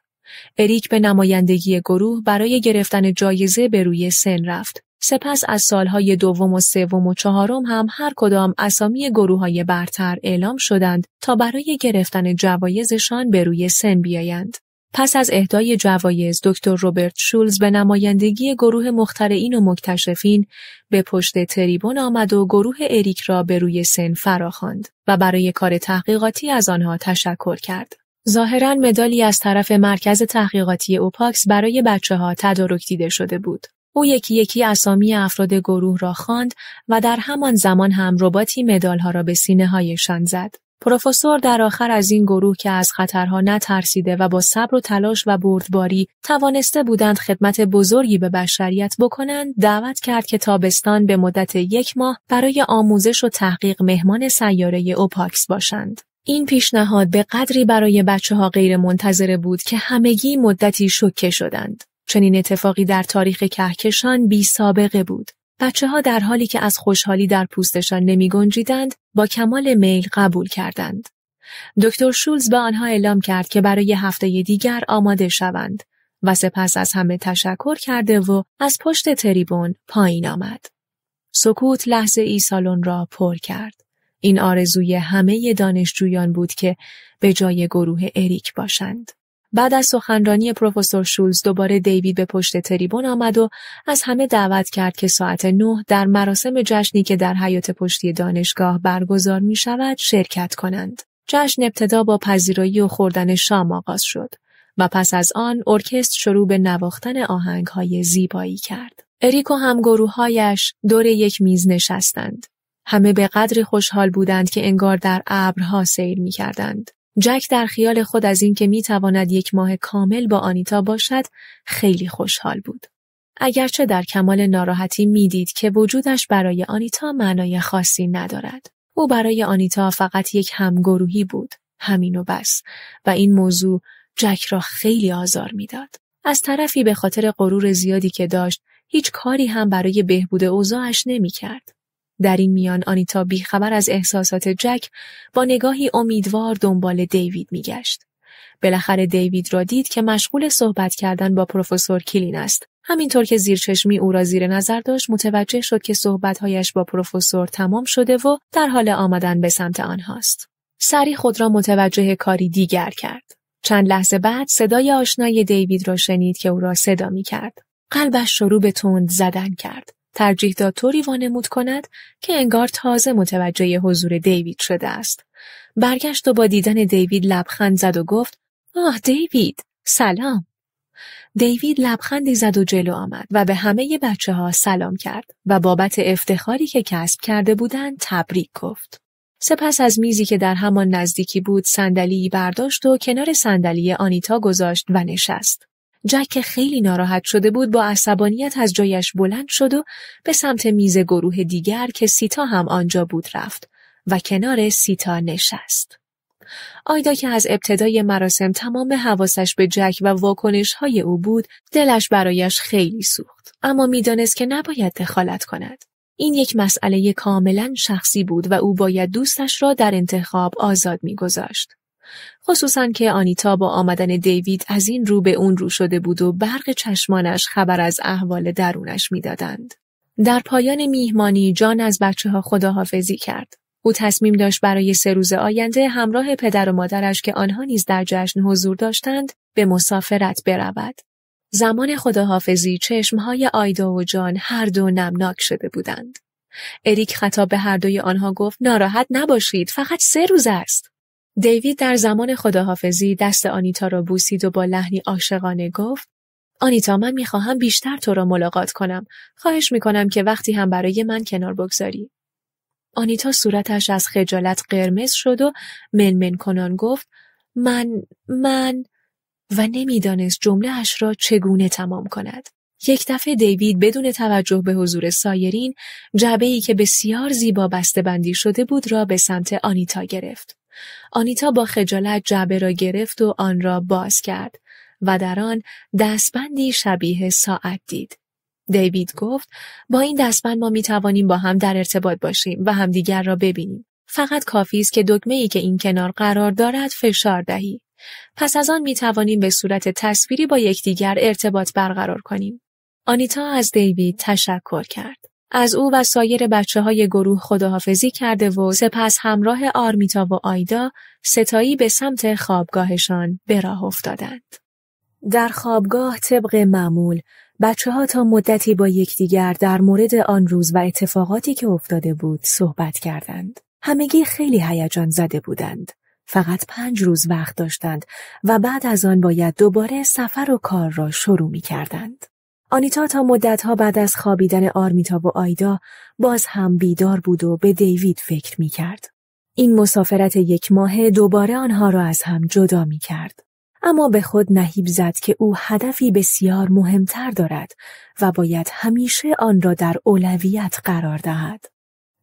اریک به نمایندگی گروه برای گرفتن جایزه به روی سن رفت سپس از سالهای دوم و سوم و چهارم هم هر کدام اسامی گروه های برتر اعلام شدند تا برای گرفتن جوایزشان به روی سن بیایند. پس از اهدای جوایز دکتر روبرت شولز به نمایندگی گروه مخترعین و مکتشفین به پشت تریبون آمد و گروه اریک را به روی سن فراخواند و برای کار تحقیقاتی از آنها تشکر کرد. ظاهرا مدالی از طرف مرکز تحقیقاتی اوپاکس برای بچه ها تدارک دیده شده بود. او یکی یکی اسامی افراد گروه را خواند و در همان زمان هم رباتی ها را به سینه هایشان زد. پروفسور در آخر از این گروه که از خطرها نترسیده و با صبر و تلاش و بردباری توانسته بودند خدمت بزرگی به بشریت بکنند دعوت کرد که تابستان به مدت یک ماه برای آموزش و تحقیق مهمان سیاره اوپاکس باشند. این پیشنهاد به قدری برای بچه ها غیر منتظره بود که همگی مدتی شکه شدند. چنین اتفاقی در تاریخ کهکشان بی سابقه بود. بچه ها در حالی که از خوشحالی در پوستشان نمی گنجیدند، با کمال میل قبول کردند. دکتر شولز به آنها اعلام کرد که برای هفته دیگر آماده شوند و سپس از همه تشکر کرده و از پشت تریبون پایین آمد. سکوت لحظه ای سالن را پر کرد. این آرزوی همه دانشجویان بود که به جای گروه اریک باشند. بعد از سخنرانی پروفسور شولز دوباره دیوید به پشت تریبون آمد و از همه دعوت کرد که ساعت نه در مراسم جشنی که در حیات پشتی دانشگاه برگزار می شود شرکت کنند. جشن ابتدا با پذیرایی و خوردن شام آغاز شد و پس از آن ارکستر شروع به نواختن آهنگ های زیبایی کرد. اریک و هایش دور یک میز نشستند. همه به قدر خوشحال بودند که انگار در ابرها سیر می کردند. جک در خیال خود از اینکه می تواند یک ماه کامل با آنیتا باشد خیلی خوشحال بود. اگرچه در کمال ناراحتی میدید که وجودش برای آنیتا معنای خاصی ندارد. او برای آنیتا فقط یک همگروهی بود، همین و بس و این موضوع جک را خیلی آزار میداد. از طرفی به خاطر غرور زیادی که داشت هیچ کاری هم برای بهبود اوضاعش کرد. در این میان آنیتا بیخبر از احساسات جک با نگاهی امیدوار دنبال دیوید میگشت. بالاخره دیوید را دید که مشغول صحبت کردن با پروفسور کلین است. همینطور که زیرچشمی او را زیر نظر داشت متوجه شد که صحبتهایش با پروفسور تمام شده و در حال آمدن به سمت آنهاست. سری خود را متوجه کاری دیگر کرد. چند لحظه بعد صدای آشنای دیوید را شنید که او را صدا می کرد. قلبش شروع به تند زدن کرد. ترجیح داد طوری وانمود کند که انگار تازه متوجه حضور دیوید شده است. برگشت و با دیدن دیوید لبخند زد و گفت آه دیوید سلام. دیوید لبخندی زد و جلو آمد و به همه بچه ها سلام کرد و بابت افتخاری که کسب کرده بودند تبریک گفت. سپس از میزی که در همان نزدیکی بود صندلی برداشت و کنار صندلی آنیتا گذاشت و نشست. جک خیلی ناراحت شده بود با عصبانیت از جایش بلند شد و به سمت میز گروه دیگر که سیتا هم آنجا بود رفت و کنار سیتا نشست. آیدا که از ابتدای مراسم تمام حواسش به جک و واکنش های او بود دلش برایش خیلی سوخت اما میدانست که نباید دخالت کند این یک مسئله کاملا شخصی بود و او باید دوستش را در انتخاب آزاد میگذاشت خصوصا که آنیتا با آمدن دیوید از این رو به اون رو شده بود و برق چشمانش خبر از احوال درونش میدادند. در پایان میهمانی جان از بچه ها خداحافظی کرد. او تصمیم داشت برای سه روز آینده همراه پدر و مادرش که آنها نیز در جشن حضور داشتند به مسافرت برود. زمان خداحافظی چشمهای آیدا و جان هر دو نمناک شده بودند. اریک خطاب به هر دوی آنها گفت ناراحت نباشید فقط سه روز است. دیوید در زمان خداحافظی دست آنیتا را بوسید و با لحنی عاشقانه گفت آنیتا من میخواهم بیشتر تو را ملاقات کنم. خواهش میکنم که وقتی هم برای من کنار بگذاری. آنیتا صورتش از خجالت قرمز شد و منمن کنان گفت من من و نمیدانست جمله اش را چگونه تمام کند. یک دفعه دیوید بدون توجه به حضور سایرین جعبه ای که بسیار زیبا بسته بندی شده بود را به سمت آنیتا گرفت. آنیتا با خجالت جعبه را گرفت و آن را باز کرد و در آن دستبندی شبیه ساعت دید. دیوید گفت با این دستبند ما می توانیم با هم در ارتباط باشیم و همدیگر را ببینیم. فقط کافی است که دکمه ای که این کنار قرار دارد فشار دهی. پس از آن می توانیم به صورت تصویری با یکدیگر ارتباط برقرار کنیم. آنیتا از دیوید تشکر کرد. از او و سایر بچه های گروه خداحافظی کرده و سپس همراه آرمیتا و آیدا ستایی به سمت خوابگاهشان به راه افتادند. در خوابگاه طبق معمول بچه ها تا مدتی با یکدیگر در مورد آن روز و اتفاقاتی که افتاده بود صحبت کردند. همگی خیلی هیجان زده بودند. فقط پنج روز وقت داشتند و بعد از آن باید دوباره سفر و کار را شروع می کردند. آنیتا تا مدتها بعد از خوابیدن آرمیتا و آیدا باز هم بیدار بود و به دیوید فکر می کرد. این مسافرت یک ماه دوباره آنها را از هم جدا می کرد. اما به خود نهیب زد که او هدفی بسیار مهمتر دارد و باید همیشه آن را در اولویت قرار دهد.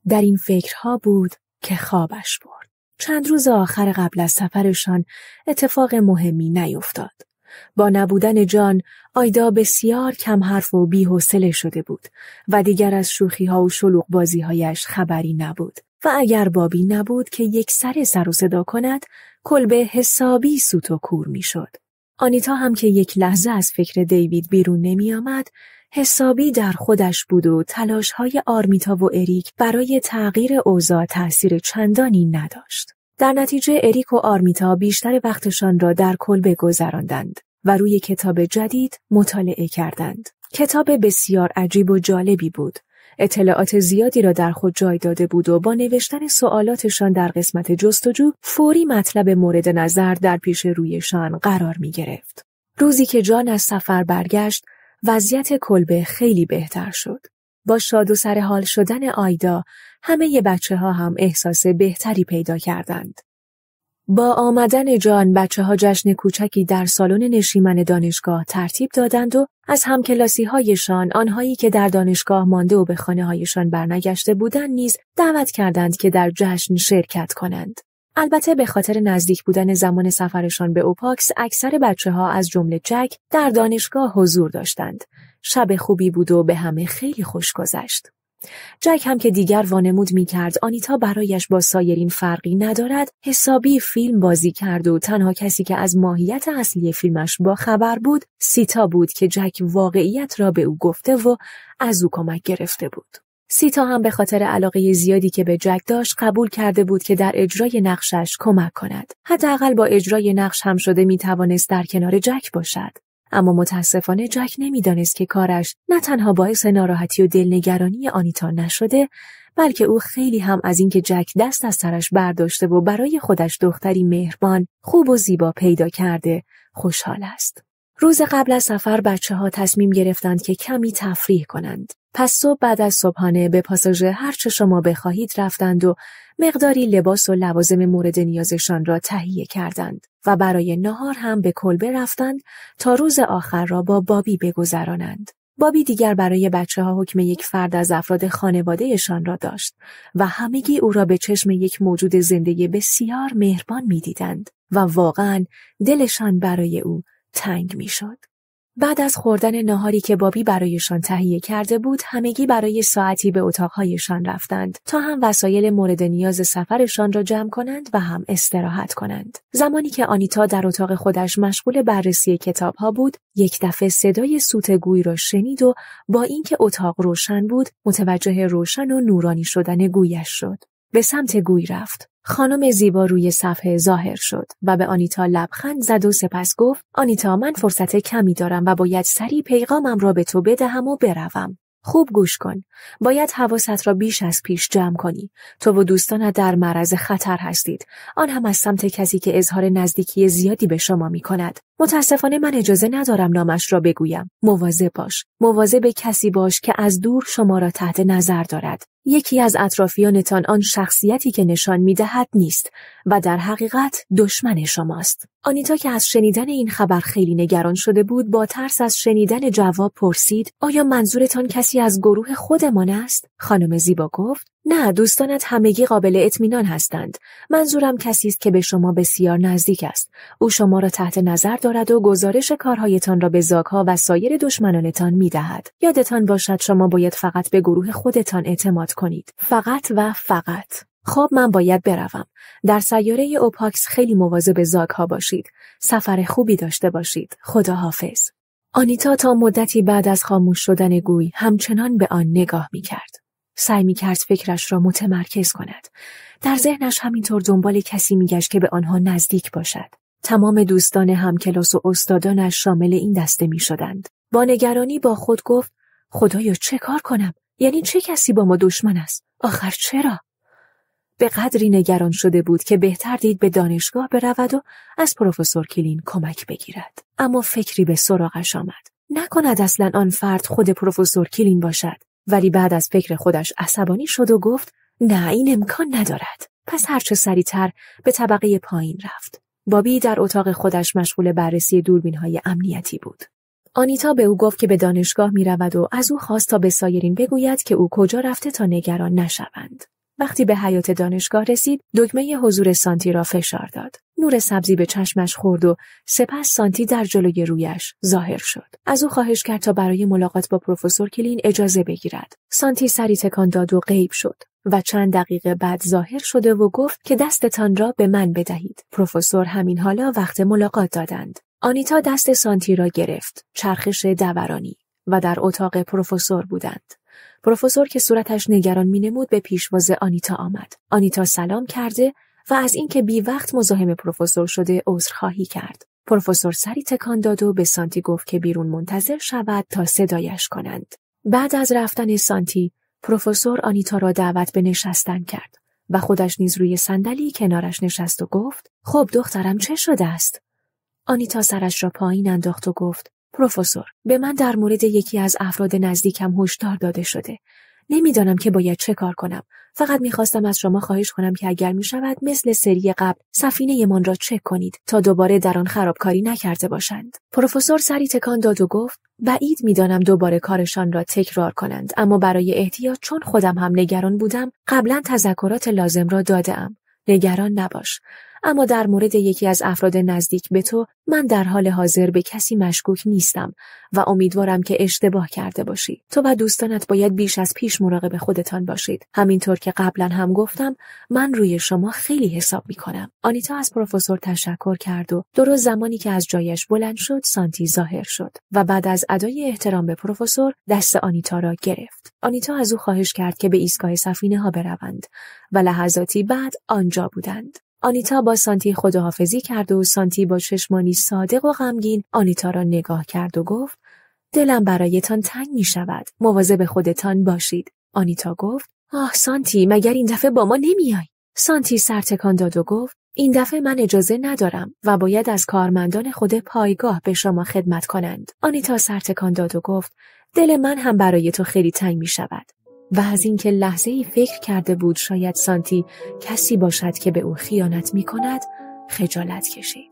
در این فکرها بود که خوابش برد. چند روز آخر قبل از سفرشان اتفاق مهمی نیفتاد. با نبودن جان آیدا بسیار کم حرف و بیحوصله شده بود و دیگر از شوخی ها و شلوغ بازی هایش خبری نبود و اگر بابی نبود که یک سر سر و صدا کند کلبه حسابی سوت و کور میشد. آنیتا هم که یک لحظه از فکر دیوید بیرون نمی آمد، حسابی در خودش بود و تلاش های آرمیتا و اریک برای تغییر اوضاع تأثیر چندانی نداشت. در نتیجه اریک و آرمیتا بیشتر وقتشان را در کلبه گذراندند و روی کتاب جدید مطالعه کردند. کتاب بسیار عجیب و جالبی بود. اطلاعات زیادی را در خود جای داده بود و با نوشتن سوالاتشان در قسمت جستجو فوری مطلب مورد نظر در پیش رویشان قرار می گرفت. روزی که جان از سفر برگشت، وضعیت کلبه خیلی بهتر شد. با شاد و سر حال شدن آیدا همه ی بچه ها هم احساس بهتری پیدا کردند. با آمدن جان بچه ها جشن کوچکی در سالن نشیمن دانشگاه ترتیب دادند و از همکلاسی هایشان آنهایی که در دانشگاه مانده و به خانه هایشان برنگشته بودند نیز دعوت کردند که در جشن شرکت کنند. البته به خاطر نزدیک بودن زمان سفرشان به اوپاکس اکثر بچه ها از جمله جک در دانشگاه حضور داشتند شب خوبی بود و به همه خیلی خوش گذشت. جک هم که دیگر وانمود می کرد آنیتا برایش با سایرین فرقی ندارد حسابی فیلم بازی کرد و تنها کسی که از ماهیت اصلی فیلمش با خبر بود سیتا بود که جک واقعیت را به او گفته و از او کمک گرفته بود. سیتا هم به خاطر علاقه زیادی که به جک داشت قبول کرده بود که در اجرای نقشش کمک کند. حداقل با اجرای نقش هم شده می توانست در کنار جک باشد. اما متاسفانه جک نمیدانست که کارش نه تنها باعث ناراحتی و دلنگرانی آنیتا نشده بلکه او خیلی هم از اینکه جک دست از سرش برداشته و برای خودش دختری مهربان خوب و زیبا پیدا کرده خوشحال است روز قبل از سفر بچه ها تصمیم گرفتند که کمی تفریح کنند پس صبح بعد از صبحانه به پاساژ هر چه شما بخواهید رفتند و مقداری لباس و لوازم مورد نیازشان را تهیه کردند. و برای نهار هم به کلبه رفتند تا روز آخر را با بابی بگذرانند. بابی دیگر برای بچه ها حکم یک فرد از افراد خانوادهشان را داشت و همگی او را به چشم یک موجود زندگی بسیار مهربان میدیدند و واقعا دلشان برای او تنگ میشد. بعد از خوردن ناهاری که بابی برایشان تهیه کرده بود همگی برای ساعتی به اتاقهایشان رفتند تا هم وسایل مورد نیاز سفرشان را جمع کنند و هم استراحت کنند زمانی که آنیتا در اتاق خودش مشغول بررسی کتابها بود یک دفعه صدای سوت گوی را شنید و با اینکه اتاق روشن بود متوجه روشن و نورانی شدن گویش شد به سمت گوی رفت خانم زیبا روی صفحه ظاهر شد و به آنیتا لبخند زد و سپس گفت آنیتا من فرصت کمی دارم و باید سریع پیغامم را به تو بدهم و بروم. خوب گوش کن. باید حواست را بیش از پیش جمع کنی. تو و دوستانت در معرض خطر هستید. آن هم از سمت کسی که اظهار نزدیکی زیادی به شما می کند. متاسفانه من اجازه ندارم نامش را بگویم. مواظب باش. مواظب کسی باش که از دور شما را تحت نظر دارد. یکی از اطرافیانتان آن شخصیتی که نشان دهد نیست و در حقیقت دشمن شماست. آنیتا که از شنیدن این خبر خیلی نگران شده بود با ترس از شنیدن جواب پرسید آیا منظورتان کسی از گروه خودمان است؟ خانم زیبا گفت نه دوستانت همگی قابل اطمینان هستند منظورم کسی است که به شما بسیار نزدیک است او شما را تحت نظر دارد و گزارش کارهایتان را به زاکها و سایر دشمنانتان میدهد یادتان باشد شما باید فقط به گروه خودتان اعتماد کنید فقط و فقط خب من باید بروم در سیاره اوپاکس خیلی مواظب زاکها باشید سفر خوبی داشته باشید خداحافظ آنیتا تا مدتی بعد از خاموش شدن گوی همچنان به آن نگاه میکرد سعی می کرد فکرش را متمرکز کند. در ذهنش همینطور دنبال کسی میگشت که به آنها نزدیک باشد. تمام دوستان همکلاس و استادانش شامل این دسته می شدند. با نگرانی با خود گفت خدایا چه کار کنم؟ یعنی چه کسی با ما دشمن است؟ آخر چرا؟ به قدری نگران شده بود که بهتر دید به دانشگاه برود و از پروفسور کلین کمک بگیرد. اما فکری به سراغش آمد. نکند اصلا آن فرد خود پروفسور کلین باشد. ولی بعد از فکر خودش عصبانی شد و گفت نه این امکان ندارد. پس هرچه سریعتر به طبقه پایین رفت. بابی در اتاق خودش مشغول بررسی دوربین های امنیتی بود. آنیتا به او گفت که به دانشگاه می رود و از او خواست تا به سایرین بگوید که او کجا رفته تا نگران نشوند. وقتی به حیات دانشگاه رسید دکمه حضور سانتی را فشار داد نور سبزی به چشمش خورد و سپس سانتی در جلوی رویش ظاهر شد از او خواهش کرد تا برای ملاقات با پروفسور کلین اجازه بگیرد سانتی سری تکان داد و غیب شد و چند دقیقه بعد ظاهر شده و گفت که دستتان را به من بدهید پروفسور همین حالا وقت ملاقات دادند آنیتا دست سانتی را گرفت چرخش دورانی و در اتاق پروفسور بودند پروفسور که صورتش نگران مینمود به پیشواز آنیتا آمد. آنیتا سلام کرده و از اینکه بی وقت مزاحم پروفسور شده خواهی کرد. پروفسور سری تکان داد و به سانتی گفت که بیرون منتظر شود تا صدایش کنند. بعد از رفتن سانتی، پروفسور آنیتا را دعوت به نشستن کرد و خودش نیز روی صندلی کنارش نشست و گفت: خب دخترم چه شده است؟ آنیتا سرش را پایین انداخت و گفت: پروفسور به من در مورد یکی از افراد نزدیکم هشدار داده شده نمیدانم که باید چه کار کنم فقط میخواستم از شما خواهش کنم که اگر میشود مثل سری قبل سفینه من را چک کنید تا دوباره در آن خرابکاری نکرده باشند پروفسور سری تکان داد و گفت بعید میدانم دوباره کارشان را تکرار کنند اما برای احتیاط چون خودم هم نگران بودم قبلا تذکرات لازم را دادهام نگران نباش اما در مورد یکی از افراد نزدیک به تو من در حال حاضر به کسی مشکوک نیستم و امیدوارم که اشتباه کرده باشی تو و دوستانت باید بیش از پیش مراقب خودتان باشید همینطور که قبلا هم گفتم من روی شما خیلی حساب می کنم آنیتا از پروفسور تشکر کرد و درست زمانی که از جایش بلند شد سانتی ظاهر شد و بعد از ادای احترام به پروفسور دست آنیتا را گرفت آنیتا از او خواهش کرد که به ایستگاه سفینه ها بروند و لحظاتی بعد آنجا بودند آنیتا با سانتی خداحافظی کرد و سانتی با چشمانی صادق و غمگین آنیتا را نگاه کرد و گفت دلم برایتان تنگ می شود. به خودتان باشید. آنیتا گفت آه سانتی مگر این دفعه با ما نمیای. سانتی سرتکان داد و گفت این دفعه من اجازه ندارم و باید از کارمندان خود پایگاه به شما خدمت کنند. آنیتا سرتکان داد و گفت دل من هم برای تو خیلی تنگ می شود. و از اینکه لحظه ای فکر کرده بود شاید سانتی کسی باشد که به او خیانت می کند خجالت کشید.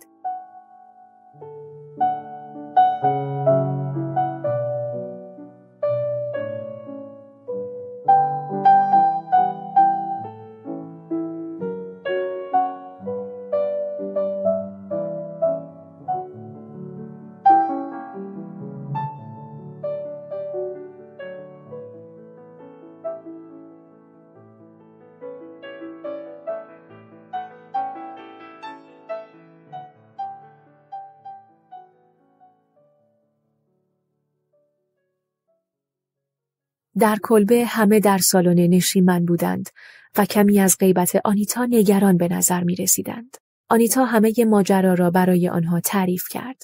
در کلبه همه در سالن نشیمن بودند و کمی از غیبت آنیتا نگران به نظر می رسیدند. آنیتا همه ماجرا را برای آنها تعریف کرد.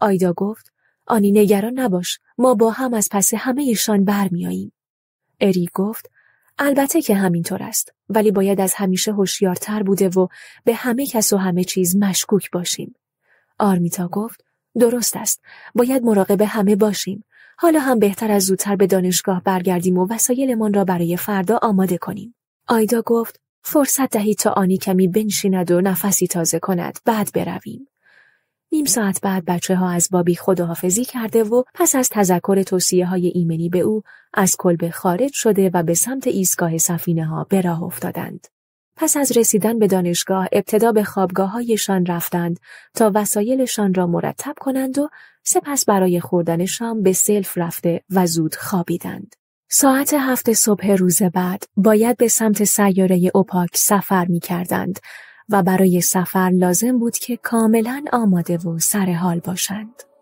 آیدا گفت آنی نگران نباش ما با هم از پس همه همهشان آییم. اری گفت البته که همینطور است ولی باید از همیشه هوشیارتر بوده و به همه کس و همه چیز مشکوک باشیم. آرمیتا گفت درست است باید مراقب همه باشیم حالا هم بهتر از زودتر به دانشگاه برگردیم و وسایلمان را برای فردا آماده کنیم. آیدا گفت فرصت دهید تا آنی کمی بنشیند و نفسی تازه کند بعد برویم. نیم ساعت بعد بچه ها از بابی خداحافظی کرده و پس از تذکر توصیه های ایمنی به او از کلبه خارج شده و به سمت ایستگاه سفینه ها به راه افتادند. پس از رسیدن به دانشگاه ابتدا به خوابگاه هایشان رفتند تا وسایلشان را مرتب کنند و سپس برای خوردن شام به سلف رفته و زود خوابیدند. ساعت هفت صبح روز بعد باید به سمت سیاره اوپاک سفر می کردند و برای سفر لازم بود که کاملا آماده و سر حال باشند.